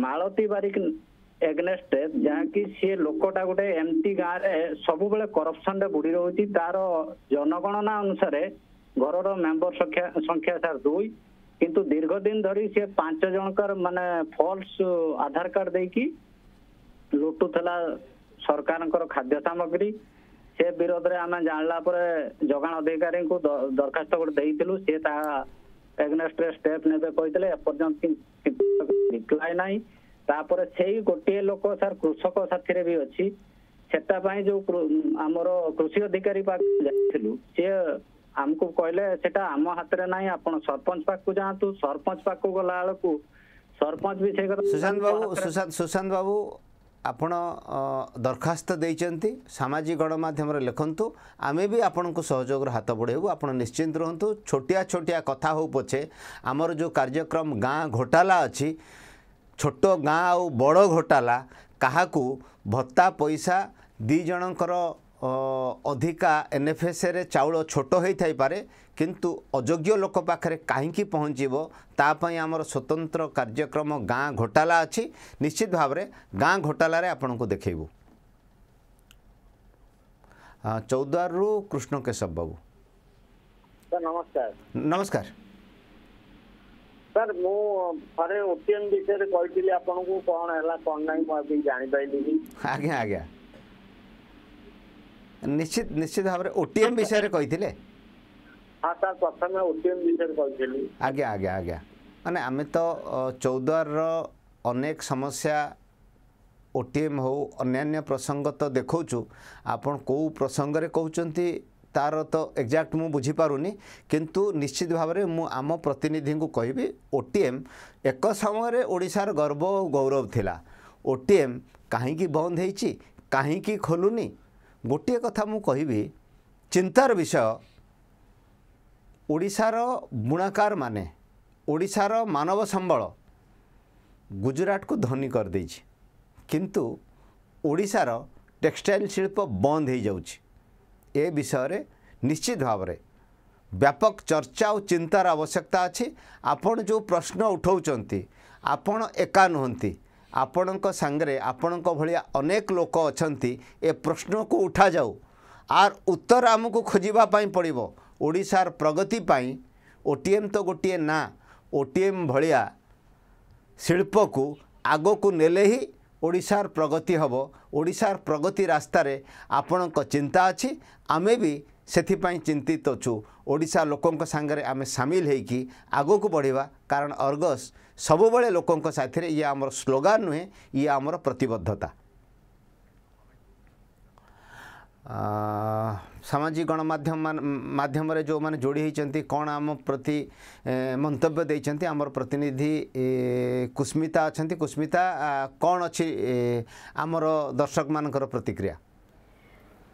ମାଳତୀ ବାରିକ ଏଗନେଷ୍ଟରେ ଯାହାକି ସିଏ ଲୋକଟା ଗୋଟେ ଏମିତି ଗାଁରେ ସବୁବେଳେ କରପସନରେ ବୁଡ଼ି ରହୁଛି ତାର ଜନଗଣନା ଅନୁସାରେ ଘରର ମେମ୍ବର ସଂଖ୍ୟା ସଂଖ୍ୟା ସାର୍ ଦୁଇ କିନ୍ତୁ ଦୀର୍ଘ ଦିନ ଧରି ସିଏ ପାଞ୍ଚ ଜଣଙ୍କର ମାନେ ଫଲ୍ସ ଆଧାର କାର୍ଡ ଦେଇକି ଲୁଟୁଥିଲା ସରକାରଙ୍କର ଖାଦ୍ୟ ସାମଗ୍ରୀ ସେ ବିରୋଧରେ ଆମେ ଜାଣିଲା ପରେ ଯୋଗାଣ ଅଧିକାରୀଙ୍କୁ ଦରଖାସ୍ତ ଗୋଟେ ଦେଇଥିଲୁ ସେ ତାହା ଏଗ୍ନେଷ୍ଟରେ ଷ୍ଟେପ୍ ନେବେ କହିଥିଲେ ଏପର୍ଯ୍ୟନ୍ତ ରିପ୍ଲାଏ ନାହିଁ ତାପରେ ସେଇ ଗୋଟିଏ ଲୋକ ସାର୍ କୃଷକ ସାଥିରେ ବି ଅଛି ସେଟା ପାଇଁ ଯୋଉ ଆମର କୃଷି ଅଧିକାରୀ ପାଖକୁ ଯାଇଥିଲୁ ସିଏ ଆମକୁ କହିଲେ ସେଟା ଆମ ହାତରେ ନାହିଁ ଆପଣ ସରପଞ୍ଚ ପାଖକୁ ଯାଆନ୍ତୁ ସରପଞ୍ଚ ପାଖକୁ ଗଲା ବେଳକୁ ସରପଞ୍ଚ ବି ସେଇ କଥା ସୁଶାନ୍ତ ବାବୁ ସୁଶାନ୍ତ ବାବୁ ଆପଣ ଦରଖାସ୍ତ ଦେଇଛନ୍ତି ସାମାଜିକ ଗଣମାଧ୍ୟମରେ ଲେଖନ୍ତୁ ଆମେ ବି ଆପଣଙ୍କୁ ସହଯୋଗର ହାତ ବଢ଼େଇବୁ ଆପଣ ନିଶ୍ଚିନ୍ତ ରୁହନ୍ତୁ ଛୋଟିଆ ଛୋଟିଆ କଥା ହଉ ପଛେ ଆମର ଯେଉଁ କାର୍ଯ୍ୟକ୍ରମ ଗାଁ ଘୋଟାଲା ଅଛି ଛୋଟ ଗାଁ ଆଉ ବଡ଼ ଘୋଟାଲା କାହାକୁ ଭତ୍ତା ପଇସା ଦୁଇ ଜଣଙ୍କର अधिका एन एफ एस ए चाउल छोट हो पारे किंतु अजोग्य लोक पाखे कहीं पहुँचवतापी आम स्वतंत्र कार्यक्रम गाँ घोटाला अच्छी निश्चित भाव गाँ घोटाले आपण को देखू चौदार रु कृष्ण केशव बाबू नमस्कार नमस्कार सर मु अरे ओटीएम विषय रे कहिथिले आपन को कोन हैला कोन नाही मु ନିଶ୍ଚିତ ନିଶ୍ଚିତ ଭାବରେ ଓଟିଏମ୍ ବିଷୟରେ କହିଥିଲେ ଆଜ୍ଞା ଆଜ୍ଞା ଆଜ୍ଞା ମାନେ ଆମେ ତ ଚୌଦ୍ୱାରର ଅନେକ ସମସ୍ୟା ଓ ଟି ଏମ୍ ହଉ ଅନ୍ୟାନ୍ୟ ପ୍ରସଙ୍ଗ ତ ଦେଖାଉଛୁ ଆପଣ କେଉଁ ପ୍ରସଙ୍ଗରେ କହୁଛନ୍ତି ତା'ର ତ ଏକ୍ଜାକ୍ଟ ମୁଁ ବୁଝିପାରୁନି କିନ୍ତୁ ନିଶ୍ଚିତ ଭାବରେ ମୁଁ ଆମ ପ୍ରତିନିଧିଙ୍କୁ କହିବି ଓ ଟି ଏମ୍ ଏକ ସମୟରେ ଓଡ଼ିଶାର ଗର୍ବ ଓ ଗୌରବ ଥିଲା ଓ ଟି ଏମ୍ କାହିଁକି ବନ୍ଦ ହେଇଛି କାହିଁକି ଖୋଲୁନି ଗୋଟିଏ କଥା ମୁଁ କହିବି ଚିନ୍ତାର ବିଷୟ ଓଡ଼ିଶାର ବୁଣାକାରମାନେ ଓଡ଼ିଶାର ମାନବ ସମ୍ବଳ ଗୁଜୁରାଟକୁ ଧନୀ କରିଦେଇଛି କିନ୍ତୁ ଓଡ଼ିଶାର ଟେକ୍ସଟାଇଲ୍ ଶିଳ୍ପ ବନ୍ଦ ହୋଇଯାଉଛି ଏ ବିଷୟରେ ନିଶ୍ଚିତ ଭାବରେ ବ୍ୟାପକ ଚର୍ଚ୍ଚା ଓ ଚିନ୍ତାର ଆବଶ୍ୟକତା ଅଛି ଆପଣ ଯେଉଁ ପ୍ରଶ୍ନ ଉଠାଉଛନ୍ତି ଆପଣ ଏକା ନୁହନ୍ତି ଆପଣଙ୍କ ସାଙ୍ଗରେ ଆପଣଙ୍କ ଭଳିଆ ଅନେକ ଲୋକ ଅଛନ୍ତି ଏ ପ୍ରଶ୍ନକୁ ଉଠାଯାଉ ଆର୍ ଉତ୍ତର ଆମକୁ ଖୋଜିବା ପାଇଁ ପଡ଼ିବ ଓଡ଼ିଶାର ପ୍ରଗତି ପାଇଁ ଓ ଟି ଏମ୍ ତ ଗୋଟିଏ ନାଁ ଓ ଟି ଏମ୍ ଭଳିଆ ଶିଳ୍ପକୁ ଆଗକୁ ନେଲେ ହିଁ ଓଡ଼ିଶାର ପ୍ରଗତି ହେବ ଓଡ଼ିଶାର ପ୍ରଗତି ରାସ୍ତାରେ ଆପଣଙ୍କ ଚିନ୍ତା ଅଛି ଆମେ ବି ସେଥିପାଇଁ ଚିନ୍ତିତ ଅଛୁ ଓଡ଼ିଶା ଲୋକଙ୍କ ସାଙ୍ଗରେ ଆମେ ସାମିଲ ହୋଇକି ଆଗକୁ ବଢ଼ିବା କାରଣ ଅର୍ଗସ୍ ସବୁବେଳେ ଲୋକଙ୍କ ସାଥିରେ ଇଏ ଆମର ସ୍ଲୋଗାନ ନୁହେଁ ଇଏ ଆମର ପ୍ରତିବଦ୍ଧତା ସାମାଜିକ ଗଣମାଧ୍ୟମ ମାଧ୍ୟମରେ ଯେଉଁମାନେ ଯୋଡ଼ି ହୋଇଛନ୍ତି କ'ଣ ଆମ ପ୍ରତି ମନ୍ତବ୍ୟ ଦେଇଛନ୍ତି ଆମର ପ୍ରତିନିଧି କୁସ୍ମିତା ଅଛନ୍ତି କୁସ୍ମିତା କ'ଣ ଅଛି ଆମର ଦର୍ଶକମାନଙ୍କର ପ୍ରତିକ୍ରିୟା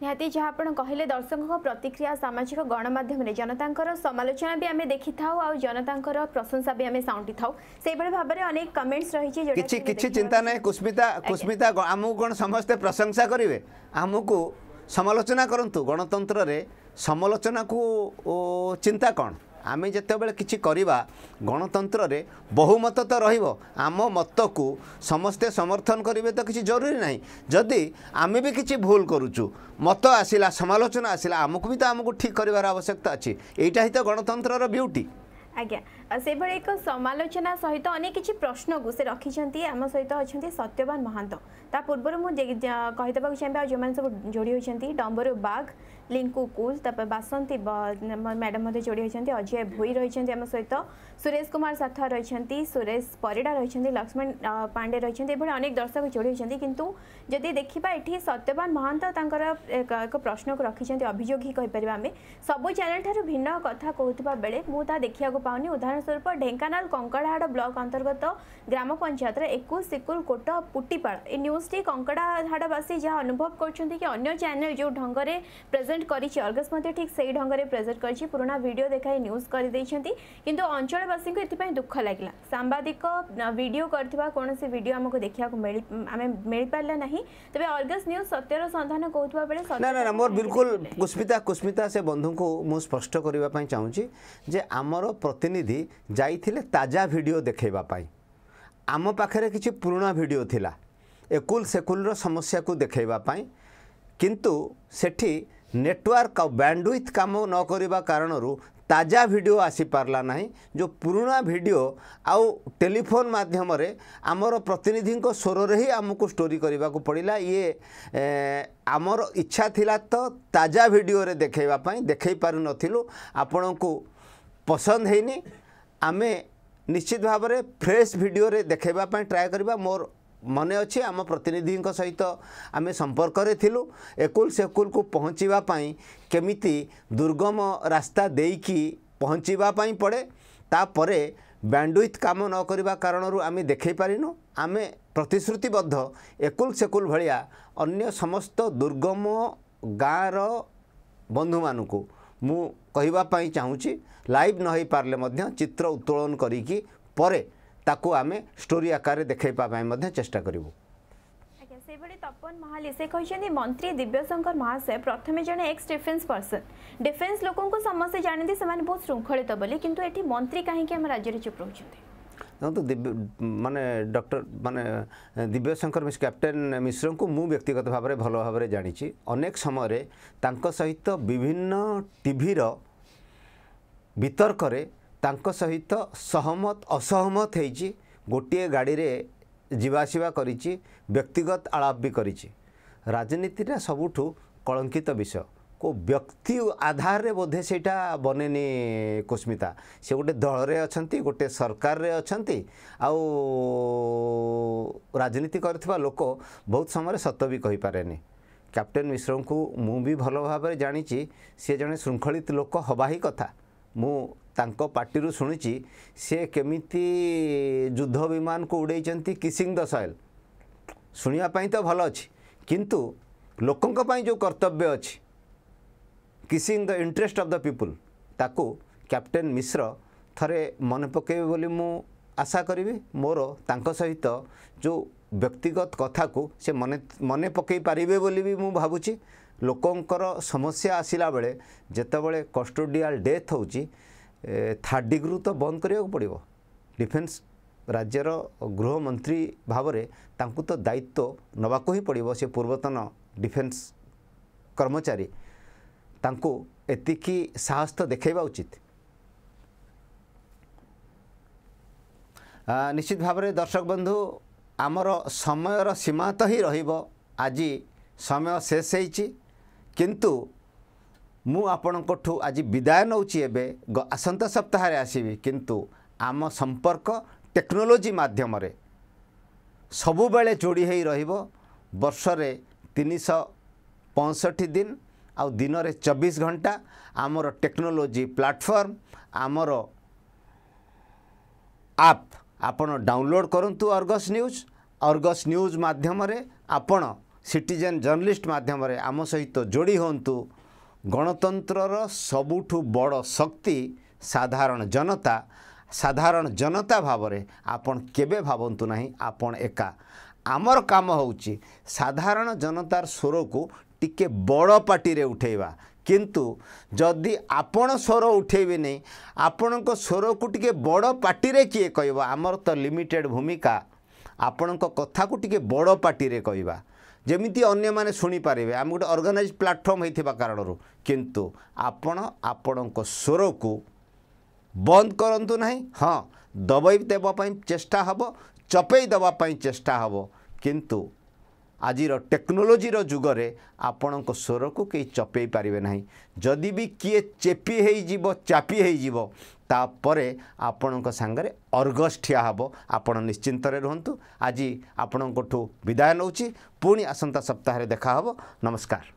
ନିହାତି ଯାହା ଆପଣ କହିଲେ ଦର୍ଶକଙ୍କ ପ୍ରତିକ୍ରିୟା ସାମାଜିକ ଗଣମାଧ୍ୟମରେ ଜନତାଙ୍କର ସମାଲୋଚନା ବି ଆମେ ଦେଖିଥାଉ ଆଉ ଜନତାଙ୍କର ପ୍ରଶଂସା ବି ଆମେ ସାଉଣ୍ଟିଥାଉ ସେଇଭଳି ଭାବରେ ଅନେକ କମେଣ୍ଟସ୍ ରହିଛି କିଛି କିଛି ଚିନ୍ତା ନାହିଁ କୁସ୍ମିତା କୁସ୍ମିତା ଆମକୁ କ'ଣ ସମସ୍ତେ ପ୍ରଶଂସା କରିବେ ଆମକୁ ସମାଲୋଚନା କରନ୍ତୁ ଗଣତନ୍ତ୍ରରେ ସମାଲୋଚନାକୁ ଚିନ୍ତା କ'ଣ ଆମେ ଯେତେବେଳେ କିଛି କରିବା ଗଣତନ୍ତ୍ରରେ ବହୁମତ ତ ରହିବ ଆମ ମତକୁ ସମସ୍ତେ ସମର୍ଥନ କରିବେ ତ କିଛି ଜରୁରୀ ନାହିଁ ଯଦି ଆମେ ବି କିଛି ଭୁଲ କରୁଛୁ ମତ ଆସିଲା ସମାଲୋଚନା ଆସିଲା ଆମକୁ ବି ତ ଆମକୁ ଠିକ୍ କରିବାର ଆବଶ୍ୟକତା ଅଛି ଏଇଟା ହିଁ ତ ଗଣତନ୍ତ୍ରର ବ୍ୟୁଟି ଆଜ୍ଞା ସେଭଳି ଏକ ସମାଲୋଚନା ସହିତ ଅନେକ କିଛି ପ୍ରଶ୍ନକୁ ସେ ରଖିଛନ୍ତି ଆମ ସହିତ ଅଛନ୍ତି ସତ୍ୟବାନ ମହାନ୍ତ ତା ପୂର୍ବରୁ ମୁଁ କହିଦେବାକୁ ଚାହିଁବି ଆଉ ଯେଉଁମାନେ ସବୁ ଯୋଡ଼ି ହୋଇଛନ୍ତି ଡମ୍ବରୁ ବାଘ लिंकु कुल बासंती मैडम जोड़ी होती अजय भू रही सहित सुरेश कुमार साथ रही सुरेश परिडा रही लक्ष्मण पांडे रही अनेक दर्शक जोड़ी होती कितु जदि देखा ये सत्यवान महांत एक प्रश्न को रखी अभियोग ही कहींपर आम सब चेल ठार भिन्न कथा कहता बेले मुझे देखा पाऊनी उदाहरण स्वरूप ढेकाना कंकड़ाहाड़ ब्लक अंतर्गत ग्राम पंचायत एक सिकुल कोट पुटीपाड़ यूज टी कंकड़ाहाड़वासी जहाँ अनुभव कर अगर चेल जो ढंग से प्रेज ପ୍ରେଜେଣ୍ଟ କରିଛି ଅର୍ଗସ ମଧ୍ୟ ଠିକ୍ ସେଇ ଢଙ୍ଗରେ ପ୍ରେଜେଣ୍ଟ କରିଛି ପୁରୁଣା ଭିଡ଼ିଓ ଦେଖାଇ ନ୍ୟୁଜ୍ କରିଦେଇଛନ୍ତି କିନ୍ତୁ ଅଞ୍ଚଳବାସୀଙ୍କୁ ଏଥିପାଇଁ ଦୁଃଖ ଲାଗିଲା ସାମ୍ବାଦିକ ଭିଡ଼ିଓ କରିଥିବା କୌଣସି ଭିଡ଼ିଓ ଆମକୁ ଦେଖିବାକୁ ମିଳି ଆମେ ମିଳିପାରିଲା ନାହିଁ ତେବେ ଅର୍ଗସ ନ୍ୟୁଜ୍ ସତ୍ୟର ସନ୍ଧାନ କହୁଥିବା ବେଳେ ମୋର ବିଲକୁଲ କୁସ୍ମିତା କୁସ୍ମିତା ସେ ବନ୍ଧୁଙ୍କୁ ମୁଁ ସ୍ପଷ୍ଟ କରିବା ପାଇଁ ଚାହୁଁଛି ଯେ ଆମର ପ୍ରତିନିଧି ଯାଇଥିଲେ ତାଜା ଭିଡ଼ିଓ ଦେଖାଇବା ପାଇଁ ଆମ ପାଖରେ କିଛି ପୁରୁଣା ଭିଡ଼ିଓ ଥିଲା ଏକୁଲ ସେକୁଲର ସମସ୍ୟାକୁ ଦେଖାଇବା ପାଇଁ କିନ୍ତୁ ସେଠି ନେଟୱାର୍କ ଆଉ ବ୍ୟାଣ୍ଡୱିଥ୍ କାମ ନ କରିବା କାରଣରୁ ତାଜା ଭିଡ଼ିଓ ଆସିପାରିଲା ନାହିଁ ଯେଉଁ ପୁରୁଣା ଭିଡ଼ିଓ ଆଉ ଟେଲିଫୋନ୍ ମାଧ୍ୟମରେ ଆମର ପ୍ରତିନିଧିଙ୍କ ସ୍ୱରରେ ହିଁ ଆମକୁ ଷ୍ଟୋରି କରିବାକୁ ପଡ଼ିଲା ଇଏ ଆମର ଇଚ୍ଛା ଥିଲା ତ ତାଜା ଭିଡ଼ିଓରେ ଦେଖାଇବା ପାଇଁ ଦେଖାଇ ପାରୁନଥିଲୁ ଆପଣଙ୍କୁ ପସନ୍ଦ ହେଇନି ଆମେ ନିଶ୍ଚିତ ଭାବରେ ଫ୍ରେଶ୍ ଭିଡ଼ିଓରେ ଦେଖାଇବା ପାଇଁ ଟ୍ରାଏ କରିବା ମୋର ମନେ ଅଛି ଆମ ପ୍ରତିନିଧିଙ୍କ ସହିତ ଆମେ ସମ୍ପର୍କରେ ଥିଲୁ ଏକୁଲ ସେକୁଲକୁ ପହଞ୍ଚିବା ପାଇଁ କେମିତି ଦୁର୍ଗମ ରାସ୍ତା ଦେଇକି ପହଞ୍ଚିବା ପାଇଁ ପଡ଼େ ତାପରେ ବ୍ୟାଣ୍ଡୁଇଥ କାମ ନ କରିବା କାରଣରୁ ଆମେ ଦେଖାଇ ପାରିନୁ ଆମେ ପ୍ରତିଶ୍ରୁତିବଦ୍ଧ ଏକୁଲ ସେକୁଲ ଭଳିଆ ଅନ୍ୟ ସମସ୍ତ ଦୁର୍ଗମ ଗାଁର ବନ୍ଧୁମାନଙ୍କୁ ମୁଁ କହିବା ପାଇଁ ଚାହୁଁଛି ଲାଇଭ୍ ନ ହୋଇପାରିଲେ ମଧ୍ୟ ଚିତ୍ର ଉତ୍ତୋଳନ କରିକି ପରେ ᱛᱟᱠᱚ ᱟᱢᱮ ᱥᱴᱚᱨᱤ ᱟᱠᱟᱨᱮ ᱫᱮᱠᱷᱮ ᱯᱟᱵᱟᱭ ᱢᱟᱫᱷᱭᱟ ᱪᱮᱥᱴᱟ ᱠᱟᱹᱨᱤᱵᱚ ᱟᱪᱷᱟ ᱥᱮ ᱵᱟᱹᱲᱤ ᱛᱚᱯᱚᱱ ᱢᱟᱦᱟᱞᱤ ᱥᱮ ᱠᱚᱭᱪᱷᱮᱱᱤ ᱢᱚᱱᱛᱨᱤ ᱫᱤᱵᱭᱚᱥᱚᱝᱠᱚᱨ ᱢᱟᱦᱟᱥᱮᱵ ᱯᱨᱚᱛᱷᱚᱢᱮ ᱡᱟᱱᱮ ᱮᱠ ᱥᱴᱤᱯᱷᱮᱱᱥ ᱯᱟᱨᱥᱚᱱ ᱰᱤᱯᱮᱱᱥ ᱞᱚᱠᱚᱱ ᱠᱚ ᱥᱚᱢᱚᱥᱭᱟ ᱡᱟᱱᱮᱱᱛᱤ ᱥᱮᱢᱟᱱᱮ ᱵᱚᱦᱩ ᱥᱨᱚᱝᱠᱷᱟᱞᱤᱛ ᱵᱚᱞᱤ ᱠᱤᱱᱛᱩ ᱮᱴᱤ ᱢᱚᱱᱛᱨᱤ ᱠᱟᱦᱤ ᱠᱤ ᱟᱢᱟ ᱨᱟᱡ്യ ᱨᱮ ᱪᱩᱯᱨ ତାଙ୍କ ସହିତ ସହମତ ଅସହମତ ହେଇଛି ଗୋଟିଏ ଗାଡ଼ିରେ ଯିବା ଆସିବା କରିଛି ବ୍ୟକ୍ତିଗତ ଆଳାପ ବି କରିଛି ରାଜନୀତିଟା ସବୁଠୁ କଳଙ୍କିତ ବିଷୟ କେଉଁ ବ୍ୟକ୍ତି ଆଧାରରେ ବୋଧେ ସେଇଟା ବନେନି କୁସ୍ମିତା ସେ ଗୋଟେ ଦଳରେ ଅଛନ୍ତି ଗୋଟେ ସରକାରରେ ଅଛନ୍ତି ଆଉ ରାଜନୀତି କରିଥିବା ଲୋକ ବହୁତ ସମୟରେ ସତ ବି କହିପାରେନି କ୍ୟାପ୍ଟେନ୍ ମିଶ୍ରଙ୍କୁ ମୁଁ ବି ଭଲ ଭାବରେ ଜାଣିଛି ସିଏ ଜଣେ ଶୃଙ୍ଖଳିତ ଲୋକ ହେବା ହିଁ କଥା ମୁଁ ତାଙ୍କ ପାର୍ଟିରୁ ଶୁଣିଛି ସେ କେମିତି ଯୁଦ୍ଧ ବିମାନକୁ ଉଡ଼େଇଛନ୍ତି କିସିଂ ଦ ସଏଲ ଶୁଣିବା ପାଇଁ ତ ଭଲ ଅଛି କିନ୍ତୁ ଲୋକଙ୍କ ପାଇଁ ଯେଉଁ କର୍ତ୍ତବ୍ୟ ଅଛି କିସିଂ the interest of the people ତାକୁ କ୍ୟାପ୍ଟେନ୍ ମିଶ୍ର ଥରେ ମନେ ପକାଇବେ ବୋଲି ମୁଁ ଆଶା କରିବି ମୋର ତାଙ୍କ ସହିତ ଯେଉଁ ବ୍ୟକ୍ତିଗତ କଥାକୁ ସେ ମନେ ମନେ ପକାଇ ପାରିବେ ବୋଲି ବି ମୁଁ ଭାବୁଛି ଲୋକଙ୍କର ସମସ୍ୟା ଆସିଲା ବେଳେ ଯେତେବେଳେ କଷ୍ଟୋଡ଼ିଆଲ ଡେଥ୍ ହେଉଛି ଥାର୍ଡ଼ ଡିଗ୍ରୀରୁ ତ ବନ୍ଦ କରିବାକୁ ପଡ଼ିବ ଡିଫେନ୍ସ ରାଜ୍ୟର ଗୃହମନ୍ତ୍ରୀ ଭାବରେ ତାଙ୍କୁ ତ ଦାୟିତ୍ୱ ନେବାକୁ ହିଁ ପଡ଼ିବ ସେ ପୂର୍ବତନ ଡିଫେନ୍ସ କର୍ମଚାରୀ ତାଙ୍କୁ ଏତିକି ସାହସ ତ ଦେଖାଇବା ଉଚିତ ନିଶ୍ଚିତ ଭାବରେ ଦର୍ଶକ ବନ୍ଧୁ ଆମର ସମୟର ସୀମା ତ ହିଁ ରହିବ ଆଜି ସମୟ ଶେଷ ହେଇଛି କିନ୍ତୁ ମୁଁ ଆପଣଙ୍କଠୁ ଆଜି ବିଦାୟ ନେଉଛି ଏବେ ଆସନ୍ତା ସପ୍ତାହରେ ଆସିବି କିନ୍ତୁ ଆମ ସମ୍ପର୍କ ଟେକ୍ନୋଲୋଜି ମାଧ୍ୟମରେ ସବୁବେଳେ ଯୋଡ଼ି ହୋଇ ରହିବ ବର୍ଷରେ ତିନିଶହ ପଞ୍ଚଷଠି ଦିନ ଆଉ ଦିନରେ ଚବିଶ ଘଣ୍ଟା ଆମର ଟେକ୍ନୋଲୋଜି ପ୍ଲାଟଫର୍ମ ଆମର ଆପ୍ ଆପଣ ଡାଉନଲୋଡ଼୍ କରନ୍ତୁ ଅର୍ଗସ୍ ନ୍ୟୁଜ୍ ଅର୍ଗସ୍ ନ୍ୟୁଜ୍ ମାଧ୍ୟମରେ ଆପଣ ସିଟିଜେନ୍ ଜର୍ଣ୍ଣଲିଷ୍ଟ ମାଧ୍ୟମରେ ଆମ ସହିତ ଯୋଡ଼ି ହୁଅନ୍ତୁ ଗଣତନ୍ତ୍ରର ସବୁଠୁ ବଡ଼ ଶକ୍ତି ସାଧାରଣ ଜନତା ସାଧାରଣ ଜନତା ଭାବରେ ଆପଣ କେବେ ଭାବନ୍ତୁ ନାହିଁ ଆପଣ ଏକା ଆମର କାମ ହେଉଛି ସାଧାରଣ ଜନତାର ସ୍ୱରକୁ ଟିକିଏ ବଡ଼ ପାଟିରେ ଉଠାଇବା କିନ୍ତୁ ଯଦି ଆପଣ ସ୍ୱର ଉଠାଇବେ ଆପଣଙ୍କ ସ୍ୱରକୁ ଟିକିଏ ବଡ଼ ପାଟିରେ କିଏ କହିବ ଆମର ତ ଲିମିଟେଡ଼୍ ଭୂମିକା ଆପଣଙ୍କ କଥାକୁ ଟିକିଏ ବଡ଼ ପାଟିରେ କହିବା ଯେମିତି ଅନ୍ୟମାନେ ଶୁଣିପାରିବେ ଆମେ ଗୋଟେ ଅର୍ଗାନାଇଜ୍ ପ୍ଲାଟଫର୍ମ ହେଇଥିବା କାରଣରୁ କିନ୍ତୁ ଆପଣ ଆପଣଙ୍କ ସ୍ୱରକୁ ବନ୍ଦ କରନ୍ତୁ ନାହିଁ ହଁ ଦବାଇ ଦେବା ପାଇଁ ଚେଷ୍ଟା ହେବ ଚପେଇ ଦେବା ପାଇଁ ଚେଷ୍ଟା ହେବ କିନ୍ତୁ ଆଜିର ଟେକ୍ନୋଲୋଜିର ଯୁଗରେ ଆପଣଙ୍କ ସ୍ୱରକୁ କେହି ଚପେଇ ପାରିବେ ନାହିଁ ଯଦି ବି କିଏ ଚେପି ହେଇଯିବ ଚାପି ହେଇଯିବ ତାପରେ ଆପଣଙ୍କ ସାଙ୍ଗରେ ଅର୍ଗସ୍ ଠିଆ ହେବ ଆପଣ ନିଶ୍ଚିନ୍ତରେ ରୁହନ୍ତୁ ଆଜି ଆପଣଙ୍କଠୁ ବିଦାୟ ନେଉଛି ପୁଣି ଆସନ୍ତା ସପ୍ତାହରେ ଦେଖା ହେବ ନମସ୍କାର